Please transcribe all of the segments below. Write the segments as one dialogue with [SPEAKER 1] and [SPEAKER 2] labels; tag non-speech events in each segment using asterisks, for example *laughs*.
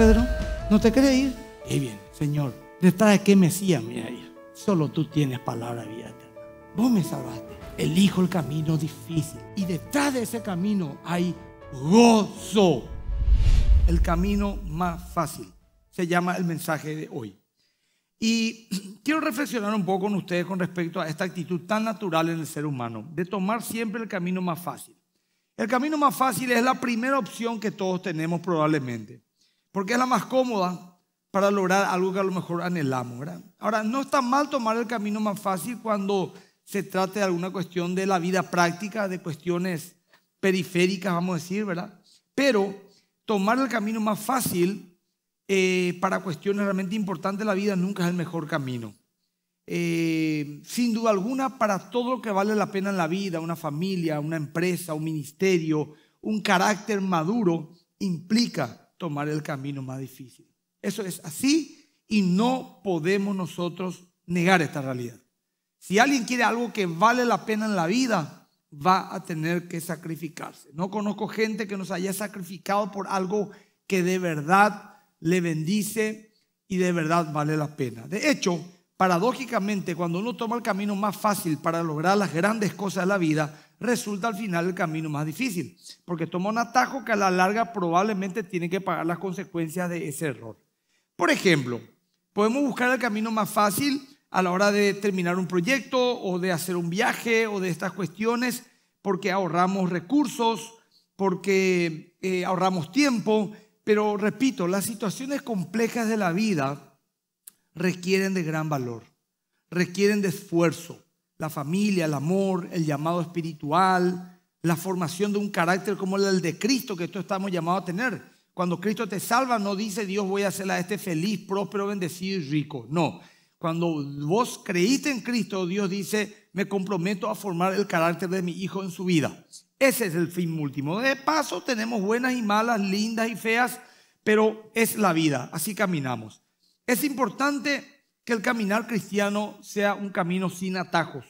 [SPEAKER 1] Pedro? ¿No te quiere ir? Y bien, Señor, detrás de qué Mesías me iba Solo tú tienes palabra abierta vida Vos me salvaste. Elijo el camino difícil. Y detrás de ese camino hay gozo. El camino más fácil. Se llama el mensaje de hoy. Y *clears throat* quiero reflexionar un poco con ustedes con respecto a esta actitud tan natural en el ser humano, de tomar siempre el camino más fácil. El camino más fácil es la primera opción que todos tenemos probablemente porque es la más cómoda para lograr algo que a lo mejor anhelamos. ¿verdad? Ahora, no está mal tomar el camino más fácil cuando se trate de alguna cuestión de la vida práctica, de cuestiones periféricas, vamos a decir, ¿verdad? Pero tomar el camino más fácil eh, para cuestiones realmente importantes de la vida nunca es el mejor camino. Eh, sin duda alguna, para todo lo que vale la pena en la vida, una familia, una empresa, un ministerio, un carácter maduro, implica tomar el camino más difícil. Eso es así y no podemos nosotros negar esta realidad. Si alguien quiere algo que vale la pena en la vida, va a tener que sacrificarse. No conozco gente que nos haya sacrificado por algo que de verdad le bendice y de verdad vale la pena. De hecho, paradójicamente, cuando uno toma el camino más fácil para lograr las grandes cosas de la vida, resulta al final el camino más difícil, porque toma un atajo que a la larga probablemente tiene que pagar las consecuencias de ese error. Por ejemplo, podemos buscar el camino más fácil a la hora de terminar un proyecto o de hacer un viaje o de estas cuestiones, porque ahorramos recursos, porque eh, ahorramos tiempo, pero repito, las situaciones complejas de la vida requieren de gran valor, requieren de esfuerzo, la familia, el amor, el llamado espiritual, la formación de un carácter como el de Cristo que todos estamos llamados a tener. Cuando Cristo te salva no dice Dios voy a hacer a este feliz, próspero, bendecido y rico. No, cuando vos creíste en Cristo, Dios dice, me comprometo a formar el carácter de mi hijo en su vida. Ese es el fin último. De paso, tenemos buenas y malas, lindas y feas, pero es la vida, así caminamos. Es importante el caminar cristiano sea un camino sin atajos.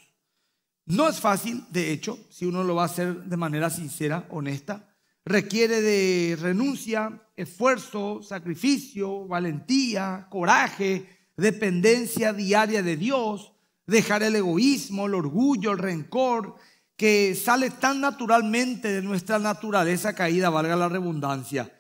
[SPEAKER 1] No es fácil, de hecho, si uno lo va a hacer de manera sincera, honesta, requiere de renuncia, esfuerzo, sacrificio, valentía, coraje, dependencia diaria de Dios, dejar el egoísmo, el orgullo, el rencor, que sale tan naturalmente de nuestra naturaleza caída, valga la redundancia.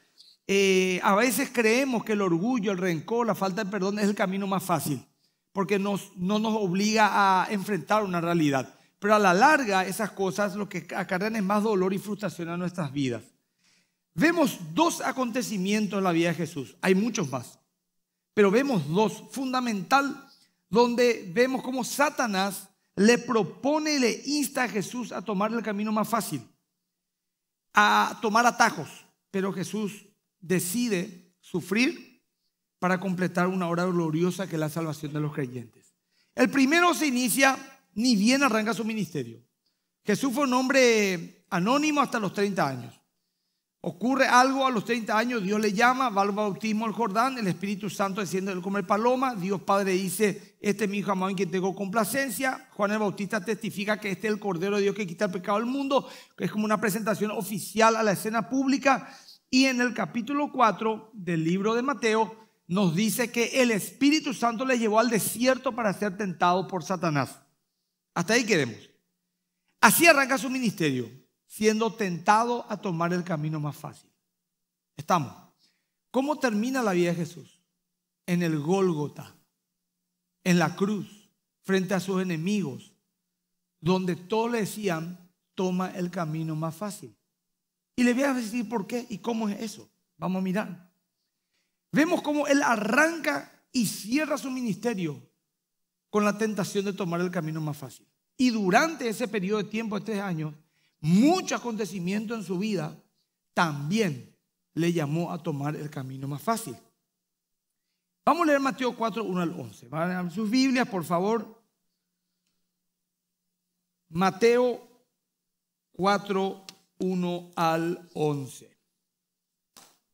[SPEAKER 1] Eh, a veces creemos que el orgullo, el rencor, la falta de perdón es el camino más fácil porque nos, no nos obliga a enfrentar una realidad. Pero a la larga esas cosas lo que acarrean es más dolor y frustración a nuestras vidas. Vemos dos acontecimientos en la vida de Jesús, hay muchos más, pero vemos dos fundamental donde vemos cómo Satanás le propone y le insta a Jesús a tomar el camino más fácil, a tomar atajos, pero Jesús decide sufrir para completar una hora gloriosa que es la salvación de los creyentes. El primero se inicia ni bien arranca su ministerio. Jesús fue un hombre anónimo hasta los 30 años. Ocurre algo a los 30 años, Dios le llama, va al bautismo al Jordán, el Espíritu Santo desciende como el paloma, Dios Padre dice, este es mi hijo amado en quien tengo complacencia, Juan el Bautista testifica que este es el Cordero de Dios que quita el pecado del mundo, es como una presentación oficial a la escena pública, y en el capítulo 4 del libro de Mateo nos dice que el Espíritu Santo le llevó al desierto para ser tentado por Satanás. Hasta ahí queremos. Así arranca su ministerio, siendo tentado a tomar el camino más fácil. Estamos. ¿Cómo termina la vida de Jesús? En el Gólgota, en la cruz, frente a sus enemigos, donde todos le decían, toma el camino más fácil. Y le voy a decir por qué y cómo es eso. Vamos a mirar. Vemos cómo él arranca y cierra su ministerio con la tentación de tomar el camino más fácil. Y durante ese periodo de tiempo de tres años, mucho acontecimiento en su vida también le llamó a tomar el camino más fácil. Vamos a leer Mateo 4, 1 al 11. Van a sus Biblias, por favor. Mateo 4, 1 al 11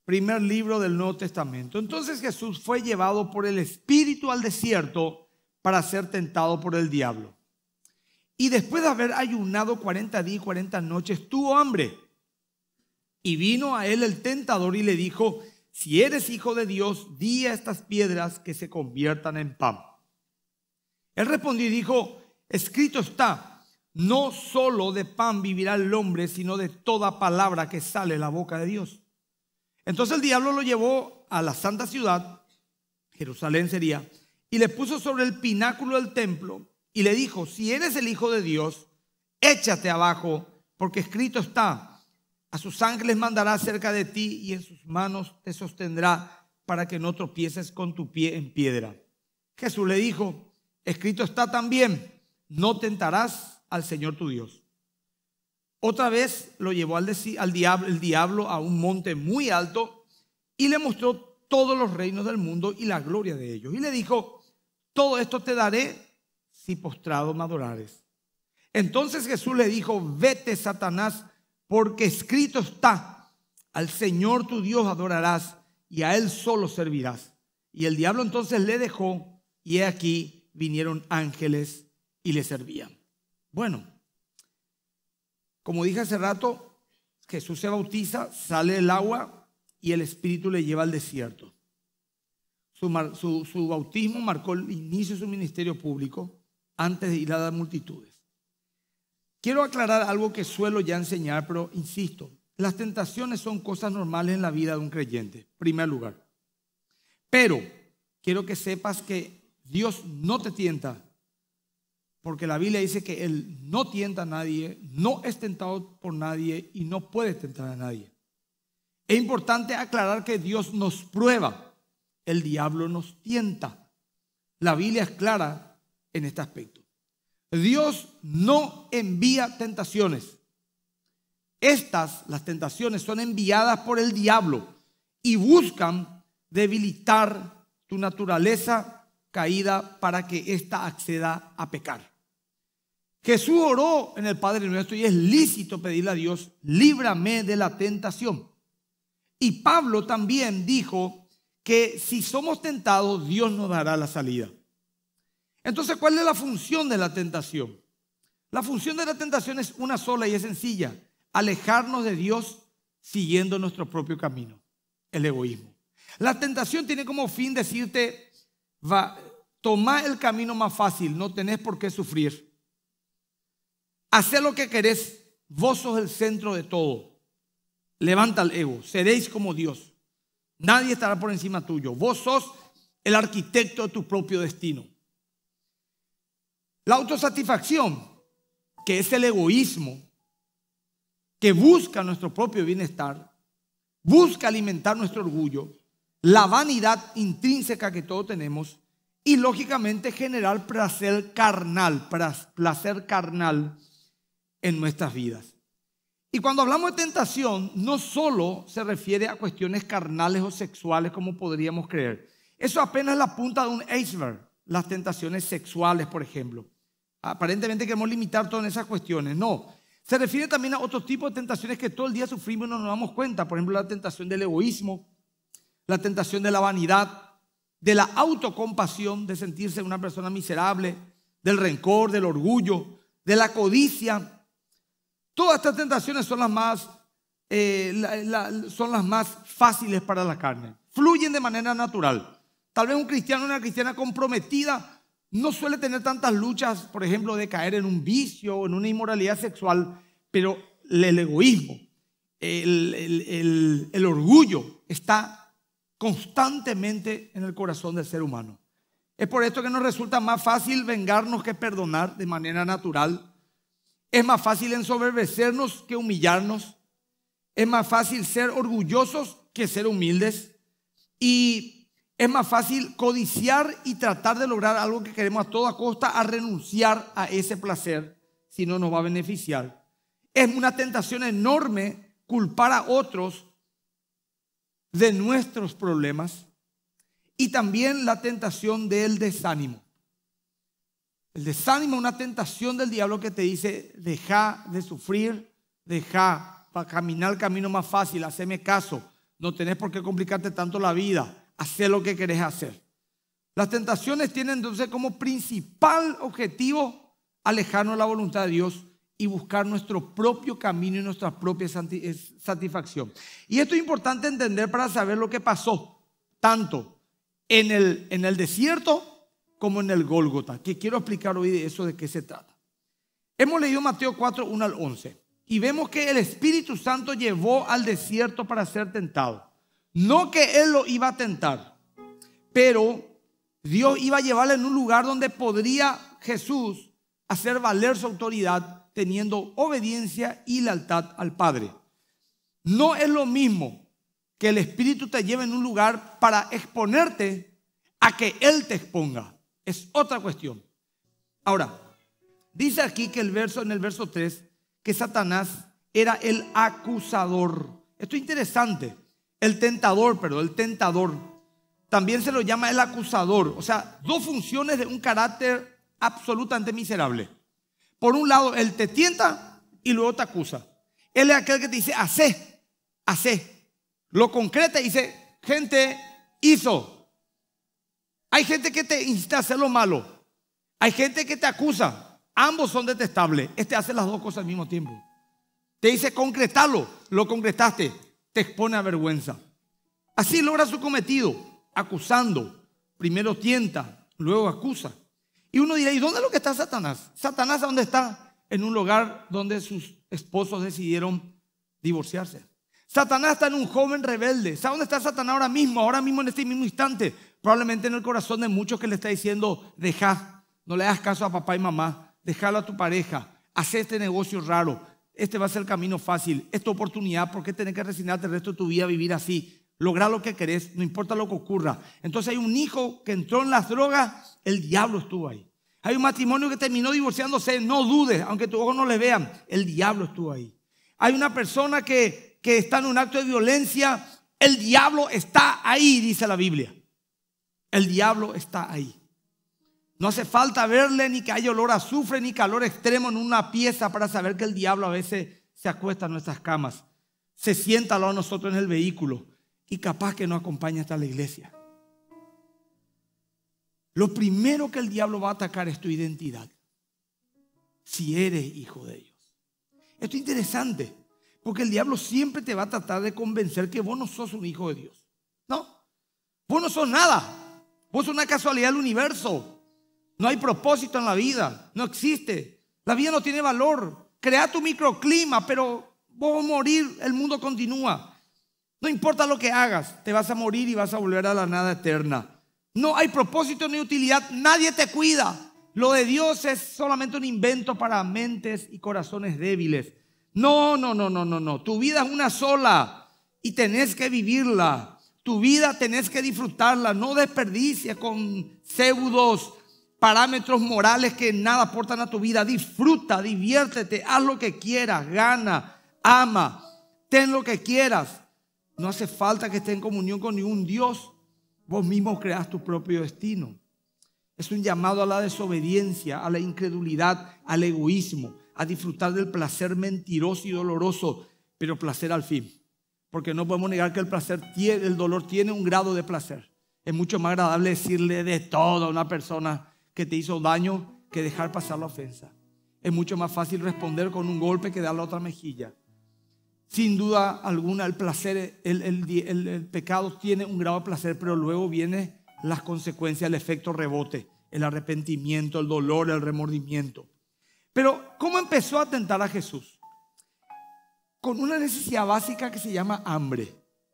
[SPEAKER 1] primer libro del Nuevo Testamento. Entonces Jesús fue llevado por el Espíritu al desierto para ser tentado por el diablo. Y después de haber ayunado 40 días y 40 noches, tuvo hambre. Y vino a él el tentador y le dijo, si eres hijo de Dios, di a estas piedras que se conviertan en pan. Él respondió y dijo, escrito está, no solo de pan vivirá el hombre, sino de toda palabra que sale de la boca de Dios. Entonces el diablo lo llevó a la santa ciudad, Jerusalén sería, y le puso sobre el pináculo del templo y le dijo, si eres el Hijo de Dios, échate abajo, porque escrito está, a sus ángeles mandará cerca de ti y en sus manos te sostendrá para que no tropieces con tu pie en piedra. Jesús le dijo, escrito está también, no tentarás al Señor tu Dios. Otra vez lo llevó al, al diablo, el diablo a un monte muy alto y le mostró todos los reinos del mundo y la gloria de ellos. Y le dijo, todo esto te daré si postrado me adorares. Entonces Jesús le dijo, vete Satanás, porque escrito está, al Señor tu Dios adorarás y a Él solo servirás. Y el diablo entonces le dejó y he aquí vinieron ángeles y le servían. Bueno, como dije hace rato, Jesús se bautiza, sale del agua y el Espíritu le lleva al desierto. Su, bautismo marcó el inicio de su ministerio público antes de ir a las multitudes. Quiero aclarar algo que suelo ya enseñar, pero insisto, las tentaciones son cosas normales en la vida de un creyente, en primer lugar. Pero quiero que sepas que Dios no te tienta porque la Biblia dice que Él no tienta a nadie, no es tentado por nadie y no puede tentar a nadie. Es importante aclarar que Dios nos prueba, el diablo nos tienta. La Biblia es clara en este aspecto. Dios no envía tentaciones. Estas, las tentaciones, son enviadas por el diablo y buscan debilitar tu naturaleza caída para que ésta acceda a pecar. Jesús oró en el Padre Nuestro y es lícito pedirle a Dios, líbrame de la tentación. Y Pablo también dijo que si somos tentados, Dios nos dará la salida. Entonces, ¿cuál es la función de la tentación? La función de la tentación es una sola y es sencilla, alejarnos de Dios siguiendo nuestro propio camino, el egoísmo. La tentación tiene como fin decirte, va, toma el camino más fácil, no tenés por qué sufrir. Hacer lo que querés, vos sos el centro de todo. Levanta el ego, seréis como Dios. Nadie estará por encima tuyo. Vos sos el arquitecto de tu propio destino. La autosatisfacción, que es el egoísmo, que busca nuestro propio bienestar, busca alimentar nuestro orgullo, la vanidad intrínseca que todos tenemos y lógicamente generar placer carnal, placer carnal en nuestras vidas. Y cuando hablamos de tentación, no solo se refiere a cuestiones carnales o sexuales como podríamos creer. Eso apenas es la punta de un iceberg, las tentaciones sexuales, por ejemplo. Aparentemente queremos limitar todas esas cuestiones. No, se refiere también a otros tipos de tentaciones que todo el día sufrimos y no nos damos cuenta. Por ejemplo, la tentación del egoísmo, la tentación de la vanidad, de la autocompasión, de sentirse una persona miserable, del rencor, del orgullo, de la codicia, Todas estas tentaciones son las más, eh, son las más fáciles para la carne. Fluyen de manera natural. Tal vez un cristiano o una cristiana comprometida no suele tener tantas luchas, por ejemplo, de caer en un vicio o en una inmoralidad sexual, pero el egoísmo, el orgullo está constantemente en el corazón del ser humano. Es por esto que nos resulta más fácil vengarnos que perdonar de manera natural es más fácil ensoberbecernos que humillarnos. Es más fácil ser orgullosos que ser humildes. Y es más fácil codiciar y tratar de lograr algo que queremos a toda costa a renunciar a ese placer si no nos va a beneficiar. Es una tentación enorme culpar a otros de nuestros problemas y también la tentación del desánimo. El desánimo una tentación del diablo que te dice, deja de sufrir, deja para caminar el camino más fácil, haceme caso, no tenés por qué complicarte tanto la vida, haz lo que querés hacer. Las tentaciones tienen entonces como principal objetivo alejarnos de la voluntad de Dios y buscar nuestro propio camino y nuestra propia satisfacción. Y esto es importante entender para saber lo que pasó tanto en el, en el desierto como en el Gólgota, que quiero explicar hoy de eso de qué se trata. Hemos leído Mateo 4, 1 al 11, y vemos que el Espíritu Santo llevó al desierto para ser tentado. No que él lo iba a tentar, pero Dios iba a llevarle en un lugar donde podría Jesús hacer valer su autoridad teniendo obediencia y lealtad al Padre. No es lo mismo que el Espíritu te lleve en un lugar para exponerte a que Él te exponga. Es otra cuestión. Ahora, dice aquí que el verso, en el verso 3, que Satanás era el acusador. Esto es interesante. El tentador, perdón, el tentador. También se lo llama el acusador. O sea, dos funciones de un carácter absolutamente miserable. Por un lado, él te tienta y luego te acusa. Él es aquel que te dice, hace, hace. Lo concreta y dice, gente, hizo. Hay gente que te insta a hacer lo malo. Hay gente que te acusa. Ambos son detestables. Este hace las dos cosas al mismo tiempo. Te dice concretalo. Lo concretaste. Te expone a vergüenza. Así logra su cometido. Acusando. Primero tienta. Luego acusa. Y uno dirá, ¿y dónde es lo que está Satanás? Satanás, ¿a dónde está? En un lugar donde sus esposos decidieron divorciarse. Satanás está en un joven rebelde. ¿Sabe dónde está Satanás ahora mismo? Ahora mismo en este mismo instante. Probablemente en el corazón de muchos que le está diciendo, deja, no le hagas caso a papá y mamá, déjalo a tu pareja, haz este negocio raro, este va a ser el camino fácil, esta oportunidad, ¿por qué tener que resignarte el resto de tu vida a vivir así? Lograr lo que querés, no importa lo que ocurra. Entonces hay un hijo que entró en las drogas, el diablo estuvo ahí. Hay un matrimonio que terminó divorciándose, no dudes, aunque tus ojos no le vean, el diablo estuvo ahí. Hay una persona que, que está en un acto de violencia, el diablo está ahí, dice la Biblia. El diablo está ahí. No hace falta verle ni que haya olor a azufre ni calor extremo en una pieza para saber que el diablo a veces se acuesta en nuestras camas, se sienta a lado nosotros en el vehículo y capaz que no acompaña hasta la iglesia. Lo primero que el diablo va a atacar es tu identidad, si eres hijo de Dios. Esto es interesante, porque el diablo siempre te va a tratar de convencer que vos no sos un hijo de Dios. No, vos no sos nada, Vos una casualidad del universo. No hay propósito en la vida. No existe. La vida no tiene valor. Crea tu microclima, pero vos morir, el mundo continúa. No importa lo que hagas, te vas a morir y vas a volver a la nada eterna. No hay propósito ni utilidad. Nadie te cuida. Lo de Dios es solamente un invento para mentes y corazones débiles. No, no, no, no, no, no. Tu vida es una sola y tenés que vivirla. Tu vida tenés que disfrutarla, no desperdicies con pseudos parámetros morales que nada aportan a tu vida. Disfruta, diviértete, haz lo que quieras, gana, ama, ten lo que quieras. No hace falta que estés en comunión con ningún Dios. Vos mismo creas tu propio destino. Es un llamado a la desobediencia, a la incredulidad, al egoísmo, a disfrutar del placer mentiroso y doloroso, pero placer al fin porque no podemos negar que el, placer, el dolor tiene un grado de placer. Es mucho más agradable decirle de todo a una persona que te hizo daño que dejar pasar la ofensa. Es mucho más fácil responder con un golpe que darle otra mejilla. Sin duda alguna, el placer, el, pecado tiene un grado de placer, pero luego vienen las consecuencias, el efecto rebote, el arrepentimiento, el dolor, el remordimiento. Pero, ¿cómo empezó a atentar a Jesús? con una necesidad básica que se llama hambre,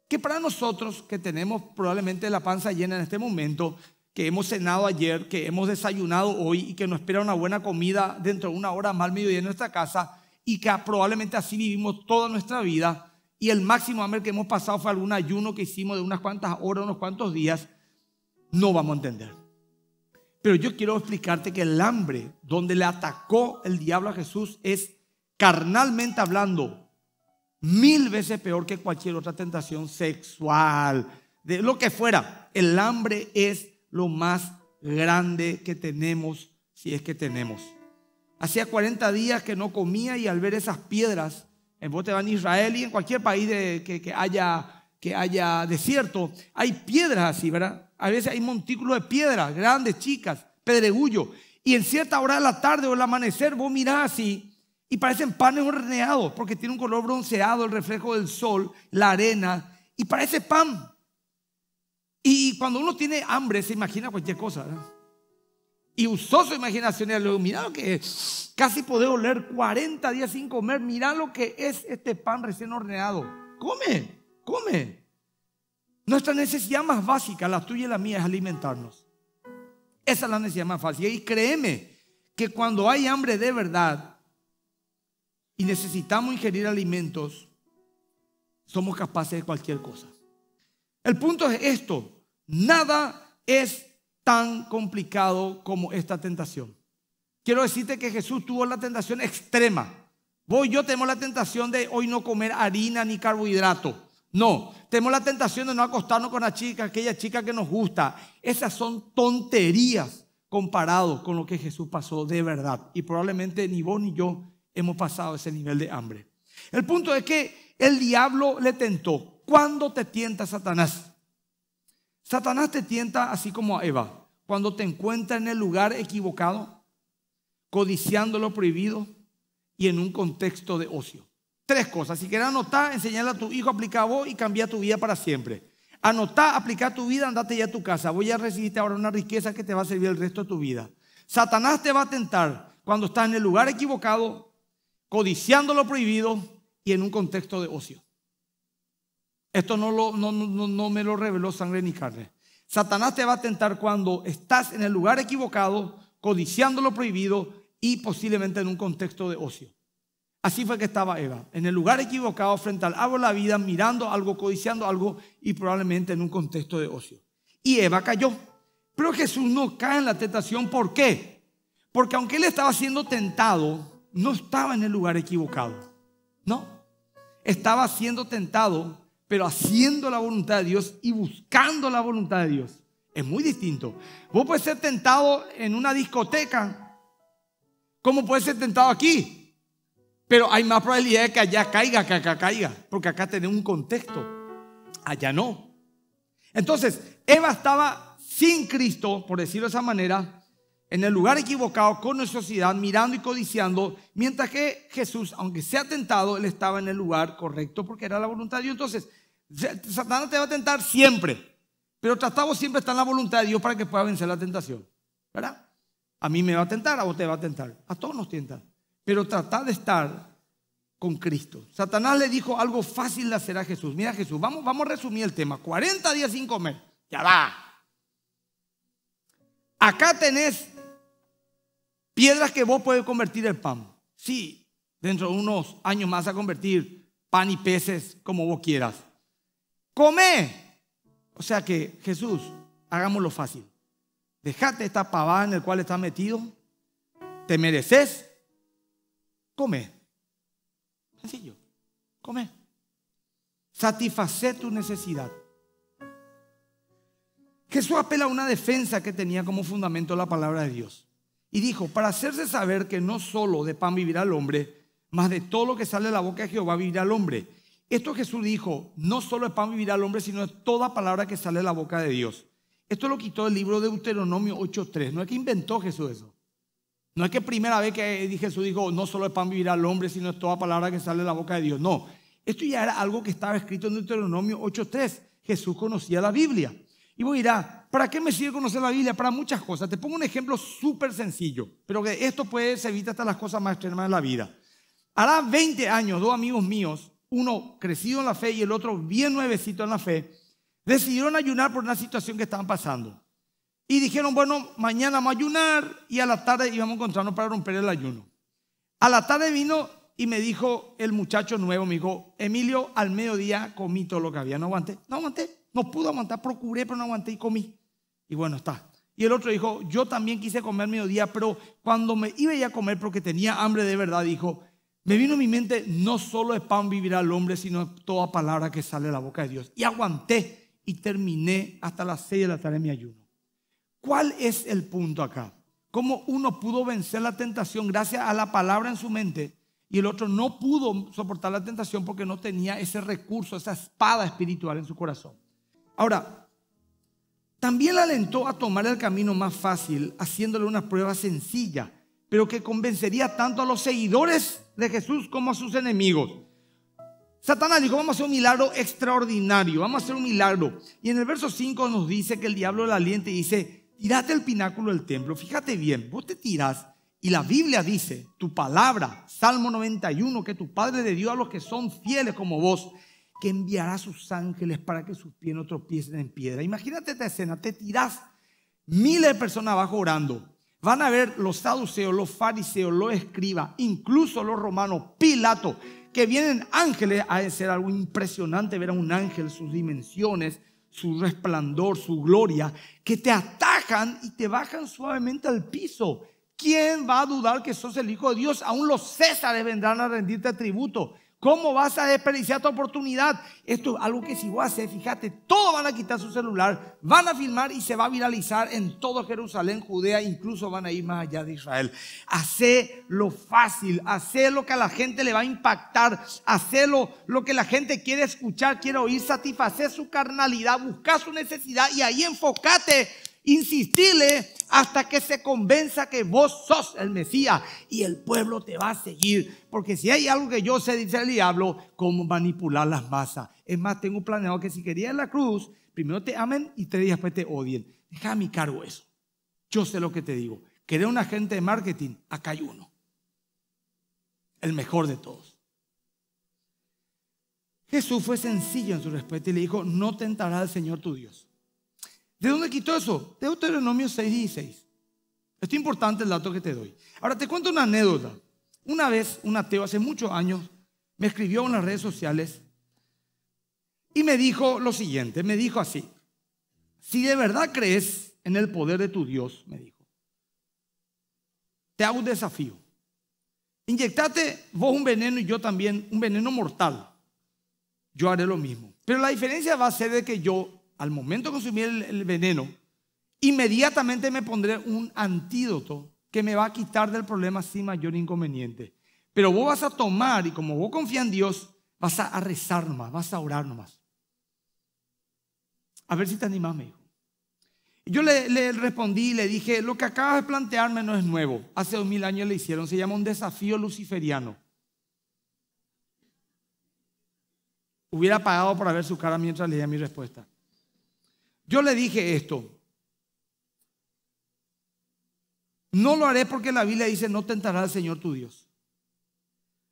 [SPEAKER 1] que para nosotros que tenemos probablemente la panza llena en este momento, que hemos cenado ayer, que hemos desayunado hoy y que nos espera una buena comida dentro de una hora más al mediodía en nuestra casa y que probablemente así vivimos toda nuestra vida y el máximo hambre que hemos pasado fue algún ayuno que hicimos de unas cuantas horas, unos cuantos días, no vamos a entender. Pero yo quiero explicarte que el hambre donde le atacó el diablo a Jesús es carnalmente hablando, mil veces peor que cualquier otra tentación sexual, de lo que fuera. El hambre es lo más grande que tenemos, si es que tenemos. Hacía 40 días que no comía y al ver esas piedras, en te Israel y en cualquier país que, haya, que haya desierto, hay piedras así, ¿verdad? A veces hay montículos de piedras, grandes, chicas, pedregullo. Y en cierta hora de la tarde o el amanecer, vos mirás así y parecen panes horneados porque tiene un color bronceado, el reflejo del sol, la arena, y parece pan. Y cuando uno tiene hambre se imagina cualquier cosa. Y usó su imaginación y le dijo, mirá lo que Casi puede oler 40 días sin comer. mira lo que es este pan recién horneado. Come, come. Nuestra necesidad más básica, la tuya y la mía, es alimentarnos. Esa es la necesidad más fácil. Y créeme que cuando hay hambre de verdad, y necesitamos ingerir alimentos, somos capaces de cualquier cosa. El punto es esto, nada es tan complicado como esta tentación. Quiero decirte que Jesús tuvo la tentación extrema. Vos y yo tenemos la tentación de hoy no comer harina ni carbohidrato. No, tenemos la tentación de no acostarnos con la chica, aquella chica que nos gusta. Esas son tonterías comparado con lo que Jesús pasó de verdad. Y probablemente ni vos ni yo hemos pasado ese nivel de hambre. El punto es que el diablo le tentó. ¿Cuándo te tienta Satanás? Satanás te tienta así como a Eva, cuando te encuentra en el lugar equivocado, codiciando lo prohibido y en un contexto de ocio. Tres cosas. Si quieres anotar, enseñarle a tu hijo, aplica a vos y cambia tu vida para siempre. Anotá, aplica tu vida, andate ya a tu casa. Voy a recibirte ahora una riqueza que te va a servir el resto de tu vida. Satanás te va a tentar cuando estás en el lugar equivocado, codiciando lo prohibido y en un contexto de ocio. Esto no, lo, no, me lo reveló sangre ni carne. Satanás te va a tentar cuando estás en el lugar equivocado, codiciando lo prohibido y posiblemente en un contexto de ocio. Así fue que estaba Eva, en el lugar equivocado, frente al árbol de la vida, mirando algo, codiciando algo y probablemente en un contexto de ocio. Y Eva cayó. Pero Jesús no cae en la tentación, ¿por qué? Porque aunque él estaba siendo tentado, no estaba en el lugar equivocado. No. Estaba siendo tentado, pero haciendo la voluntad de Dios y buscando la voluntad de Dios. Es muy distinto. Vos puedes ser tentado en una discoteca, como puedes ser tentado aquí. Pero hay más probabilidad de que allá caiga que acá caiga, porque acá tiene un contexto. Allá no. Entonces, Eva estaba sin Cristo, por decirlo de esa manera, en el lugar equivocado, con nuestra sociedad, mirando y codiciando, mientras que Jesús, aunque sea tentado, él estaba en el lugar correcto porque era la voluntad de Dios. Entonces, Satanás te va a tentar siempre, pero tratado siempre está en la voluntad de Dios para que pueda vencer la tentación, ¿verdad? A mí me va a tentar, a vos te va a tentar, a todos nos tientan, pero tratar de estar con Cristo. Satanás le dijo algo fácil de hacer a Jesús. Mira Jesús, vamos, vamos a resumir el tema. 40 días sin comer, ya va. Acá tenés Piedras que vos puedes convertir en pan. Sí, dentro de unos años más a convertir pan y peces como vos quieras. Come. O sea que, Jesús, hagámoslo fácil. Dejate esta pavada en el cual estás metido. Te mereces. Come. Sencillo. Come. Satisface tu necesidad. Jesús apela a una defensa que tenía como fundamento la palabra de Dios. Y dijo, para hacerse saber que no solo de pan vivirá el hombre, mas de todo lo que sale de la boca de Jehová vivirá el hombre. Esto Jesús dijo, no solo de pan vivirá el hombre, sino de toda palabra que sale de la boca de Dios. Esto lo quitó el libro de Deuteronomio 8.3. No es que inventó Jesús eso. No es que primera vez que eh, Jesús dijo, no solo de pan vivirá el hombre, sino de toda palabra que sale de la boca de Dios. No, esto ya era algo que estaba escrito en Deuteronomio 8.3. Jesús conocía la Biblia. Y vos dirás, ¿para qué me sirve conocer la Biblia? Para muchas cosas. Te pongo un ejemplo súper sencillo, pero que esto puede servir hasta las cosas más extremas de la vida. Hará 20 años, dos amigos míos, uno crecido en la fe y el otro bien nuevecito en la fe, decidieron ayunar por una situación que estaban pasando. Y dijeron, bueno, mañana vamos a ayunar y a la tarde íbamos a encontrarnos para romper el ayuno. A la tarde vino y me dijo el muchacho nuevo, me dijo, Emilio, al mediodía comí todo lo que había, no aguanté, no aguanté. No pude aguantar, procuré, pero no aguanté y comí. Y bueno, está. Y el otro dijo, yo también quise comer mediodía, pero cuando me iba a comer porque tenía hambre de verdad, dijo, me vino en mi mente, no solo es pan vivirá el hombre, sino toda palabra que sale de la boca de Dios. Y aguanté y terminé hasta las seis de la tarde mi ayuno. ¿Cuál es el punto acá? Cómo uno pudo vencer la tentación gracias a la palabra en su mente y el otro no pudo soportar la tentación porque no tenía ese recurso, esa espada espiritual en su corazón. Ahora, también la alentó a tomar el camino más fácil, haciéndole una prueba sencilla, pero que convencería tanto a los seguidores de Jesús como a sus enemigos. Satanás dijo, vamos a hacer un milagro extraordinario, vamos a hacer un milagro. Y en el verso 5 nos dice que el diablo le alienta y dice, tirate el pináculo del templo. Fíjate bien, vos te tirás y la Biblia dice, tu palabra, Salmo 91, que tu Padre le dio a los que son fieles como vos que enviará sus ángeles para que sus pies no tropiecen en piedra. Imagínate esta escena, te tirás miles de personas abajo orando. Van a ver los saduceos, los fariseos, los escribas, incluso los romanos, Pilato, que vienen ángeles a ser algo impresionante ver a un ángel, sus dimensiones, su resplandor, su gloria, que te atacan y te bajan suavemente al piso. ¿Quién va a dudar que sos el Hijo de Dios? Aún los Césares vendrán a rendirte tributo. ¿Cómo vas a desperdiciar tu oportunidad? Esto es algo que si vos haces, fíjate, todos van a quitar su celular, van a filmar y se va a viralizar en todo Jerusalén, Judea, incluso van a ir más allá de Israel. Hacé lo fácil, hacé lo que a la gente le va a impactar, hacé lo, lo que la gente quiere escuchar, quiere oír, satisfacer su carnalidad, buscar su necesidad y ahí enfócate Insistile hasta que se convenza que vos sos el Mesías y el pueblo te va a seguir. Porque si hay algo que yo sé, dice el diablo, cómo manipular las masas. Es más, tengo planeado que si querías la cruz, primero te amen y tres días después te odien. Deja a mi cargo eso. Yo sé lo que te digo. querés un agente de marketing, acá hay uno. El mejor de todos. Jesús fue sencillo en su respuesta y le dijo, no tentará al Señor tu Dios. ¿De dónde quitó eso? De Deuteronomio 6:16. Esto es importante el dato que te doy. Ahora te cuento una anécdota. Una vez un ateo hace muchos años me escribió en las redes sociales y me dijo lo siguiente, me dijo así, si de verdad crees en el poder de tu Dios, me dijo, te hago un desafío. Inyectate vos un veneno y yo también un veneno mortal. Yo haré lo mismo. Pero la diferencia va a ser de que yo al momento de consumir el, veneno, inmediatamente me pondré un antídoto que me va a quitar del problema sin mayor inconveniente. Pero vos vas a tomar y como vos confías en Dios, vas a rezar nomás, vas a orar nomás. A ver si te animás, me dijo. Yo le, respondí y le dije, lo que acabas de plantearme no es nuevo. Hace dos mil años le hicieron, se llama un desafío luciferiano. Hubiera pagado por ver su cara mientras leía mi respuesta. Yo le dije esto. No lo haré porque la Biblia dice, no tentará al Señor tu Dios.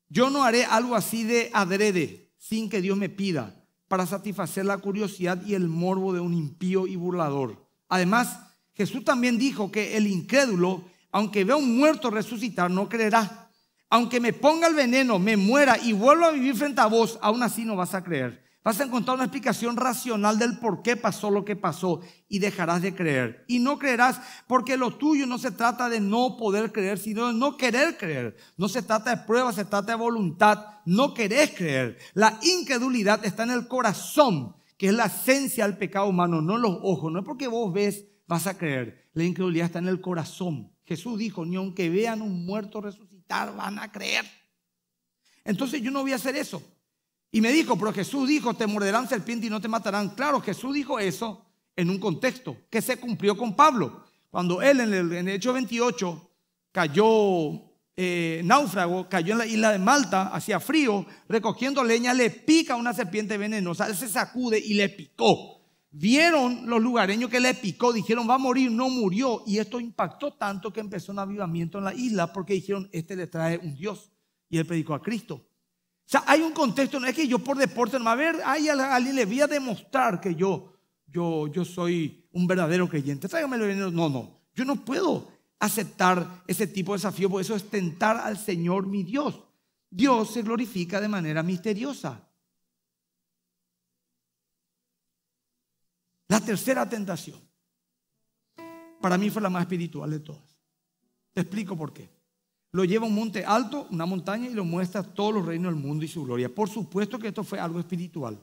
[SPEAKER 1] Yo no haré algo así de adrede, sin que Dios me pida, para satisfacer la curiosidad y el morbo de un impío y burlador. Además, Jesús también dijo que el incrédulo, aunque vea un muerto resucitar, no creerá. Aunque me ponga el veneno, me muera y vuelva a vivir frente a vos, aún así no vas a creer. Vas a encontrar una explicación racional del por qué pasó lo que pasó y dejarás de creer. Y no creerás porque lo tuyo no se trata de no poder creer, sino de no querer creer. No se trata de pruebas, se trata de voluntad. No querés creer. La incredulidad está en el corazón, que es la esencia del pecado humano, no en los ojos. No es porque vos ves, vas a creer. La incredulidad está en el corazón. Jesús dijo, ni aunque vean un muerto resucitar, van a creer. Entonces yo no voy a hacer eso. Y me dijo, pero Jesús dijo, te morderán serpiente y no te matarán. Claro, Jesús dijo eso en un contexto que se cumplió con Pablo. Cuando él en el, hecho 28 cayó eh, náufrago, cayó en la isla de Malta, hacía frío, recogiendo leña, le pica una serpiente venenosa, él se sacude y le picó. Vieron los lugareños que le picó, dijeron va a morir, no murió. Y esto impactó tanto que empezó un avivamiento en la isla porque dijeron, este le trae un Dios. Y él predicó a Cristo. O sea, hay un contexto, no es que yo por deporte, no, a ver, hay a le voy a demostrar que yo, yo, yo soy un verdadero creyente. Tráigamelo. No, no, yo no puedo aceptar ese tipo de desafío, por eso es tentar al Señor mi Dios. Dios se glorifica de manera misteriosa. La tercera tentación, para mí fue la más espiritual de todas. Te explico por qué lo lleva a un monte alto, una montaña, y lo muestra todos los reinos del mundo y su gloria. Por supuesto que esto fue algo espiritual.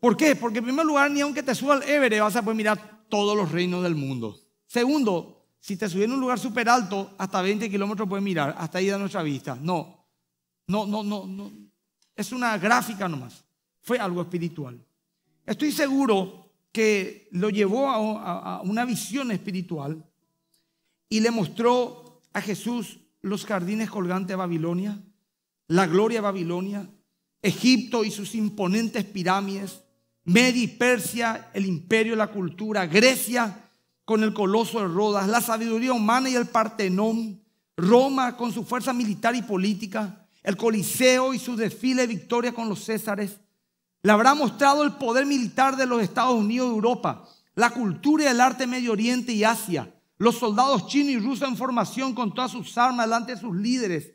[SPEAKER 1] ¿Por qué? Porque en primer lugar, ni aunque te suba al Everest vas a poder mirar todos los reinos del mundo. Segundo, si te subes en un lugar súper alto, hasta 20 kilómetros puedes mirar, hasta ahí da nuestra vista. No, no, no, no, no. Es una gráfica nomás. Fue algo espiritual. Estoy seguro que lo llevó a una visión espiritual y le mostró a Jesús los jardines colgantes de Babilonia, la gloria de Babilonia, Egipto y sus imponentes pirámides, Media y Persia, el imperio, y la cultura, Grecia con el coloso de Rodas, la sabiduría humana y el Partenón, Roma con su fuerza militar y política, el Coliseo y su desfile de victoria con los Césares. Le habrá mostrado el poder militar de los Estados Unidos de Europa, la cultura y el arte Medio Oriente y Asia, los soldados chinos y rusos en formación con todas sus armas delante de sus líderes.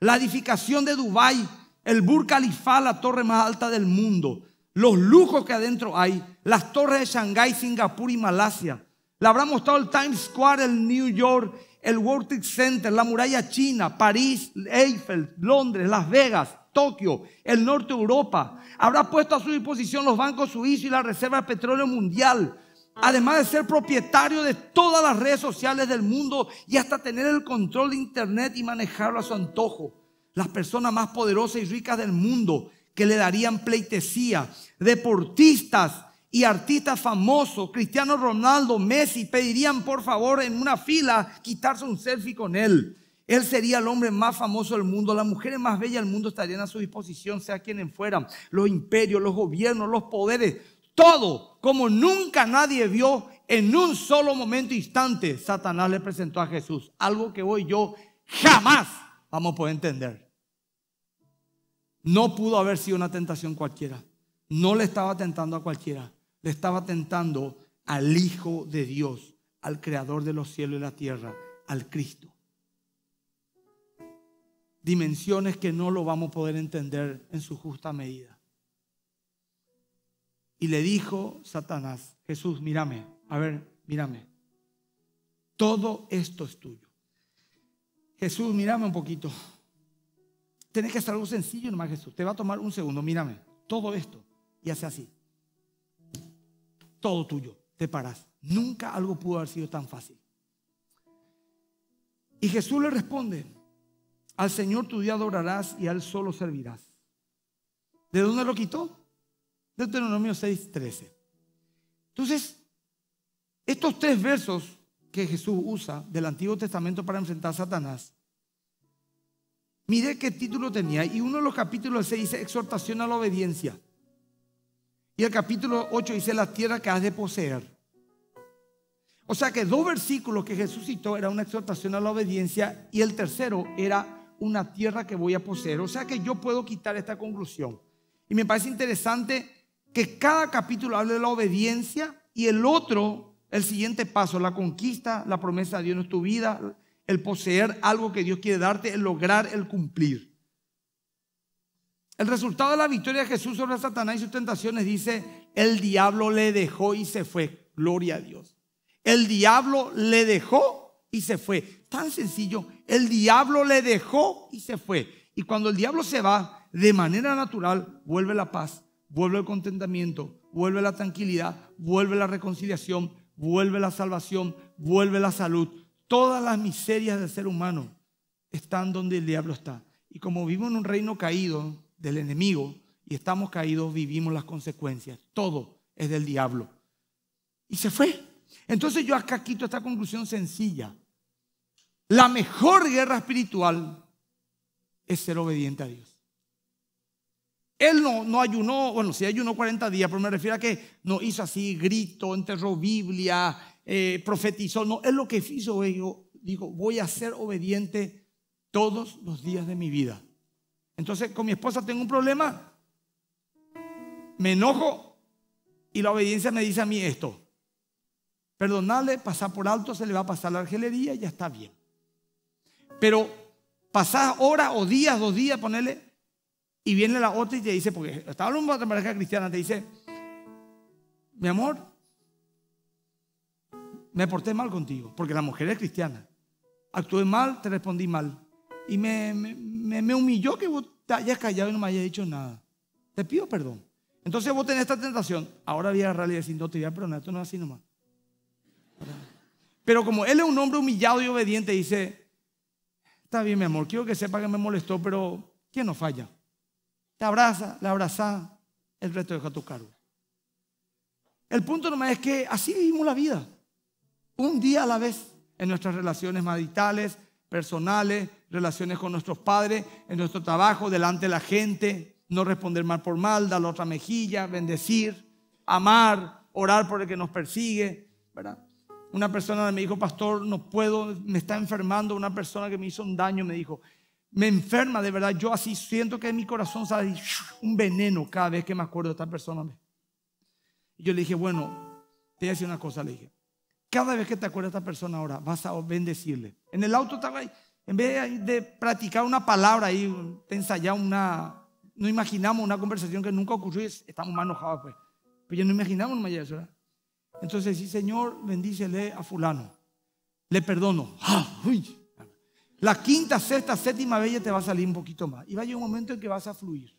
[SPEAKER 1] La edificación de Dubái, el Burj Khalifa, la torre más alta del mundo. Los lujos que adentro hay, las torres de Shanghái, Singapur y Malasia. Le habrá mostrado el Times Square, el New York, el World Trade Center, la muralla china, París, Eiffel, Londres, Las Vegas, Tokio, el norte de Europa. Habrá puesto a su disposición los bancos suizos y la Reserva de Petróleo Mundial, además de ser propietario de todas las redes sociales del mundo y hasta tener el control de Internet y manejarlo a su antojo, las personas más poderosas y ricas del mundo que le darían pleitesía, deportistas y artistas famosos, Cristiano Ronaldo, Messi, pedirían por favor en una fila quitarse un selfie con él. Él sería el hombre más famoso del mundo, las mujeres más bellas del mundo estarían a su disposición, sea quienes fueran, los imperios, los gobiernos, los poderes, todo como nunca nadie vio en un solo momento instante, Satanás le presentó a Jesús. Algo que hoy yo jamás vamos a poder entender. No pudo haber sido una tentación cualquiera. No le estaba tentando a cualquiera. Le estaba tentando al Hijo de Dios, al Creador de los cielos y la tierra, al Cristo. Dimensiones que no lo vamos a poder entender en su justa medida. Y le dijo Satanás, Jesús, mírame, a ver, mírame. Todo esto es tuyo. Jesús, mírame un poquito. Tenés que hacer algo sencillo nomás, Jesús. Te va a tomar un segundo, mírame. Todo esto. Y hace así. Todo tuyo. Te paras. Nunca algo pudo haber sido tan fácil. Y Jesús le responde, al Señor tu día adorarás y a Él solo servirás. ¿De dónde lo quitó? Deuteronomio 6, 13. Entonces, estos tres versos que Jesús usa del Antiguo Testamento para enfrentar a Satanás, mire qué título tenía. Y uno de los capítulos 6 dice exhortación a la obediencia. Y el capítulo 8 dice la tierra que has de poseer. O sea que dos versículos que Jesús citó era una exhortación a la obediencia y el tercero era una tierra que voy a poseer. O sea que yo puedo quitar esta conclusión. Y me parece interesante que cada capítulo hable de la obediencia y el otro, el siguiente paso, la conquista, la promesa de Dios en tu vida, el poseer algo que Dios quiere darte, el lograr, el cumplir. El resultado de la victoria de Jesús sobre Satanás y sus tentaciones dice, el diablo le dejó y se fue. Gloria a Dios. El diablo le dejó y se fue. Tan sencillo, el diablo le dejó y se fue. Y cuando el diablo se va, de manera natural vuelve la paz, vuelve el contentamiento, vuelve la tranquilidad, vuelve la reconciliación, vuelve la salvación, vuelve la salud. Todas las miserias del ser humano están donde el diablo está. Y como vivimos en un reino caído del enemigo y estamos caídos, vivimos las consecuencias. Todo es del diablo. Y se fue. Entonces yo acá quito esta conclusión sencilla. La mejor guerra espiritual es ser obediente a Dios. Él no, no ayunó, bueno, sí ayunó 40 días, pero me refiero a que no hizo así, grito, enterró Biblia, eh, profetizó. No, él lo que hizo, eh, dijo, dijo, voy a ser obediente todos los días de mi vida. Entonces, con mi esposa tengo un problema, me enojo y la obediencia me dice a mí esto. Perdonarle, pasar por alto, se le va a pasar la argelería y ya está bien. Pero pasar horas o días, dos días, ponerle, y viene la otra y te dice, porque estaba hablando otra pareja cristiana, te dice, mi amor, me porté mal contigo, porque la mujer es cristiana. Actué mal, te respondí mal. Y me, me, humilló que vos te hayas callado y no me hayas dicho nada. Te pido perdón. Entonces vos tenés esta tentación. Ahora voy a realidad y decir, no te voy a perdonar, esto no es así nomás. Pero como él es un hombre humillado y obediente, dice, está bien mi amor, quiero que sepa que me molestó, pero ¿quién no falla? te abraza, le abraza, el resto deja tu cargo. El punto nomás es que así vivimos la vida, un día a la vez, en nuestras relaciones maritales, personales, relaciones con nuestros padres, en nuestro trabajo, delante de la gente, no responder mal por mal, dar la otra mejilla, bendecir, amar, orar por el que nos persigue, ¿verdad? Una persona me dijo, pastor, no puedo, me está enfermando una persona que me hizo un daño, me dijo, me enferma de verdad. Yo así siento que en mi corazón sale un veneno cada vez que me acuerdo de esta persona. Y yo le dije, bueno, te voy a decir una cosa, le dije. Cada vez que te acuerdas de esta persona ahora, vas a bendecirle. En el auto estaba ahí, en vez de practicar una palabra ahí, te ensayar una, no imaginamos una conversación que nunca ocurrió y estamos más enojados pues. Pero pues ya no imaginamos más eso, ¿verdad? Entonces sí, Señor, bendícele a fulano. Le perdono. Ah, la quinta, sexta, séptima vez ya te va a salir un poquito más. Y va a llegar un momento en que vas a fluir.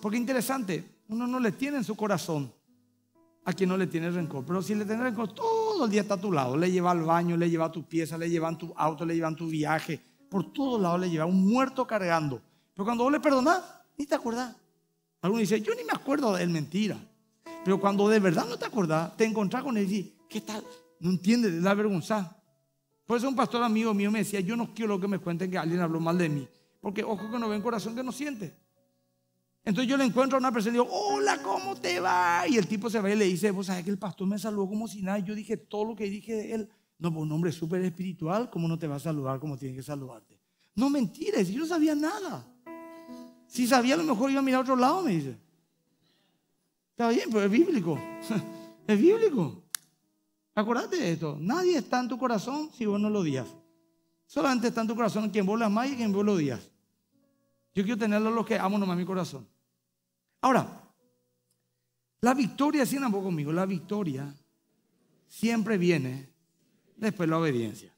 [SPEAKER 1] Porque interesante, uno no le tiene en su corazón a quien no le tiene rencor. Pero si le tiene rencor, todo el día está a tu lado. Le lleva al baño, le lleva a tu pieza, le lleva a tu auto, le lleva a tu viaje. Por todos lados le lleva un muerto cargando. Pero cuando vos le perdonás, ni te acordás. alguno dice yo ni me acuerdo de él, mentira. Pero cuando de verdad no te acordás, te encontrás con él y ¿qué tal? No entiendes, da vergüenza. Por eso un pastor amigo mío me decía, yo no quiero que me cuenten que alguien habló mal de mí, porque ojo que no ve en corazón que no siente. Entonces yo le encuentro a una persona y digo, hola, ¿cómo te va? Y el tipo se va y le dice, vos sabés que el pastor me saludó como si nada, yo dije todo lo que dije de él. No, pues un hombre súper espiritual, ¿cómo no te va a saludar como tiene que saludarte? No mentires yo no sabía nada. Si sabía, a lo mejor iba a mirar a otro lado, me dice. Está bien, pero pues, es bíblico. *laughs* Es bíblico. Acordate de esto. Nadie está en tu corazón si vos no lo odias. Solamente está en tu corazón quien vos lo amás y quien vos lo odias. Yo quiero tenerlo los que amo nomás mi corazón. Ahora, la victoria, si ambos conmigo, la victoria siempre viene después de la obediencia.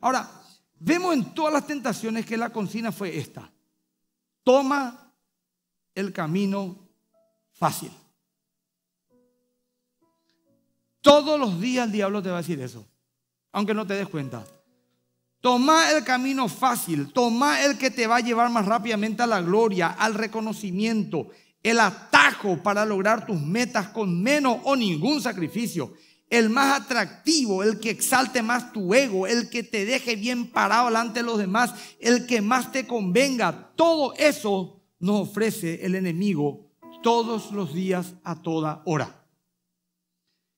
[SPEAKER 1] Ahora, vemos en todas las tentaciones que la consigna fue esta. Toma el camino fácil. Todos los días el diablo te va a decir eso, aunque no te des cuenta. Toma el camino fácil, toma el que te va a llevar más rápidamente a la gloria, al reconocimiento, el atajo para lograr tus metas con menos o ningún sacrificio, el más atractivo, el que exalte más tu ego, el que te deje bien parado delante de los demás, el que más te convenga. Todo eso nos ofrece el enemigo todos los días a toda hora.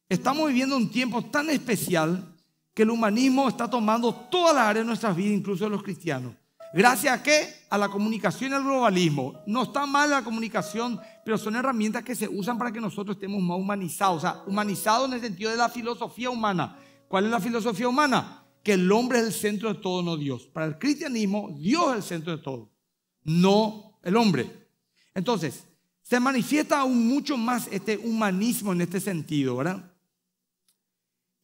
[SPEAKER 1] Estamos viviendo un tiempo tan especial que el humanismo está tomando toda la área de nuestras vidas, incluso de los cristianos. ¿Gracias a qué? A la comunicación y al globalismo. No está mal la comunicación, pero son herramientas que se usan para que nosotros estemos más humanizados. O sea, humanizados en el sentido de la filosofía humana. ¿Cuál es la filosofía humana? Que el hombre es el centro de todo, no Dios. Para el cristianismo, Dios es el centro de todo, no el hombre. Entonces, se manifiesta aún mucho más este humanismo en este sentido, ¿verdad?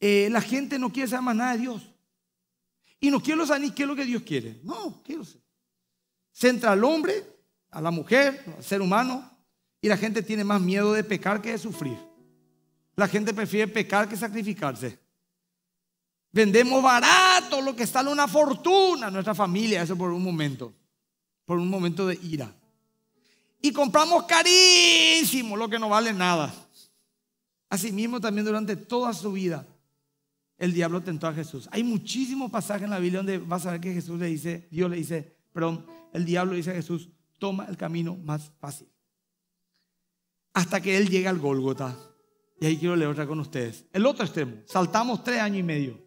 [SPEAKER 1] Eh, la gente no quiere saber más nada de Dios. Y no quiero saber qué es lo que Dios quiere. No, quiero ser. Centra al hombre, a la mujer, al ser humano, y la gente tiene más miedo de pecar que de sufrir. La gente prefiere pecar que sacrificarse. Vendemos barato lo que está en una fortuna nuestra familia, eso por un momento, por un momento de ira. Y compramos carísimo lo que no vale nada. Asimismo también durante toda su vida el diablo tentó a Jesús. Hay muchísimos pasajes en la Biblia donde vas a ver que Jesús le dice, Dios le dice, perdón, el diablo dice a Jesús, toma el camino más fácil. Hasta que él llega al Gólgota. Y ahí quiero leer otra con ustedes. El otro extremo, saltamos tres años y medio,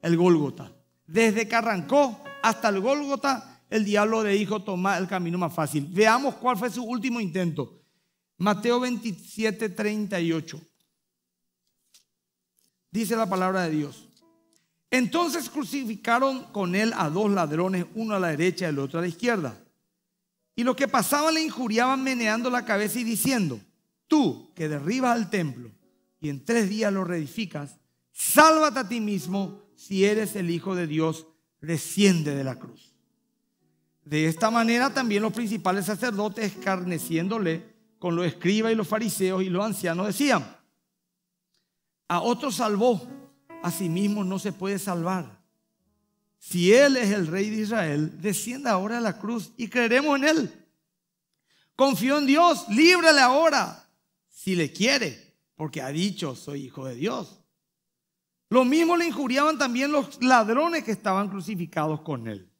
[SPEAKER 1] el Gólgota. Desde que arrancó hasta el Gólgota, el diablo le dijo, toma el camino más fácil. Veamos cuál fue su último intento. Mateo 27, 38 dice la palabra de Dios. Entonces crucificaron con él a dos ladrones, uno a la derecha y el otro a la izquierda. Y los que pasaban le injuriaban meneando la cabeza y diciendo, tú que derribas al templo y en tres días lo reedificas, sálvate a ti mismo si eres el Hijo de Dios, desciende de la cruz. De esta manera también los principales sacerdotes, escarneciéndole con los escribas y los fariseos y los ancianos, decían, a otro salvó, a sí mismo no se puede salvar. Si Él es el Rey de Israel, descienda ahora a la cruz y creeremos en Él. Confío en Dios, líbrale ahora, si le quiere, porque ha dicho, soy hijo de Dios. Lo mismo le injuriaban también los ladrones que estaban crucificados con Él.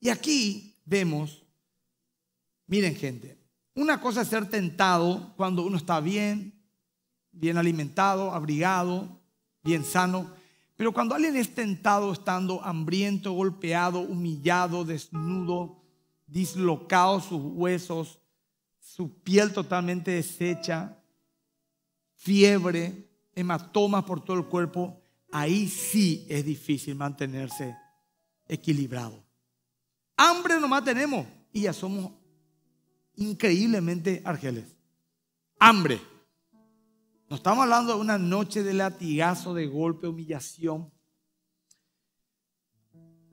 [SPEAKER 1] Y aquí vemos, miren gente, una cosa es ser tentado cuando uno está bien, bien alimentado, abrigado, bien sano. Pero cuando alguien es tentado estando hambriento, golpeado, humillado, desnudo, dislocado sus huesos, su piel totalmente deshecha, fiebre, hematomas por todo el cuerpo, ahí sí es difícil mantenerse equilibrado. Hambre nomás tenemos y ya somos increíblemente argeles. Hambre. Nos estamos hablando de una noche de latigazo, de golpe, humillación.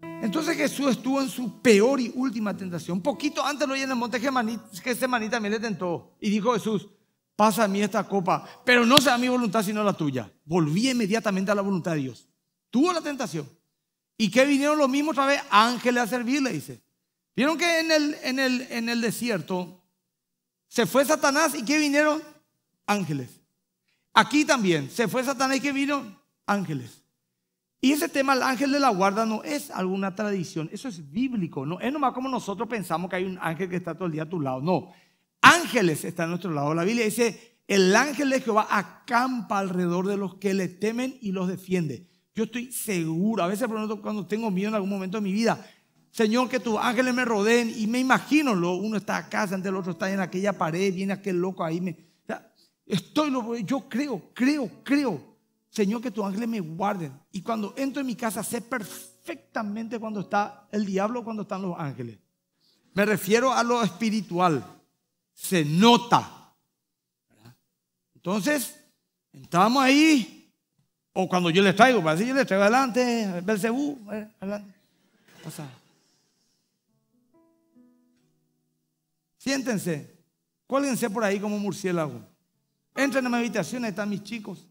[SPEAKER 1] Entonces Jesús estuvo en su peor y última tentación. Poquito antes lo oí en el monte que ese manita también le tentó. Y dijo Jesús, pasa a mí esta copa, pero no sea mi voluntad sino la tuya. Volví inmediatamente a la voluntad de Dios. Tuvo la tentación. ¿Y qué vinieron los mismos otra vez? Ángeles a servirle, dice. ¿Vieron que en el, en el, en el desierto se fue Satanás y qué vinieron? Ángeles. Aquí también, se fue Satanás y que vino ángeles. Y ese tema, el ángel de la guarda, no es alguna tradición, eso es bíblico, no es nomás como nosotros pensamos que hay un ángel que está todo el día a tu lado, no. Ángeles están a nuestro lado. La Biblia dice, el ángel de Jehová acampa alrededor de los que le temen y los defiende. Yo estoy seguro, a veces cuando tengo miedo en algún momento de mi vida, Señor, que tus ángeles me rodeen y me imagino, uno está acá, ante el otro está en aquella pared, viene aquel loco ahí, me, Estoy, lo, yo creo, creo, creo, Señor, que tus ángeles me guarden. Y cuando entro en mi casa, sé perfectamente cuando está el diablo, cuando están los ángeles. Me refiero a lo espiritual. Se nota. Entonces, entramos ahí, o cuando yo les traigo, para decir, yo les traigo adelante, Belcebú, eh, adelante. Pasa. Siéntense, cuélguense por ahí como murciélago. Entran en mi habitación, están mis chicos.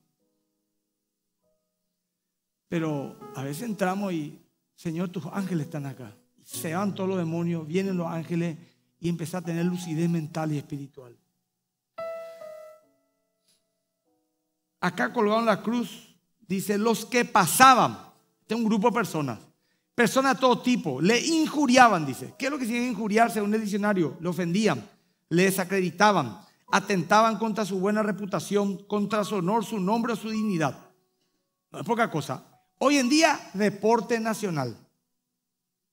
[SPEAKER 1] Pero a veces entramos y, Señor, tus ángeles están acá. Se van todos los demonios, vienen los ángeles y empezar a tener lucidez mental y espiritual. Acá colgaron la cruz, dice, los que pasaban, este es un grupo de personas, personas de todo tipo, le injuriaban, dice. ¿Qué es lo que significa injuriar según el diccionario? Le ofendían, le desacreditaban, atentaban contra su buena reputación, contra su honor, su nombre o su dignidad. No es poca cosa. Hoy en día, deporte nacional,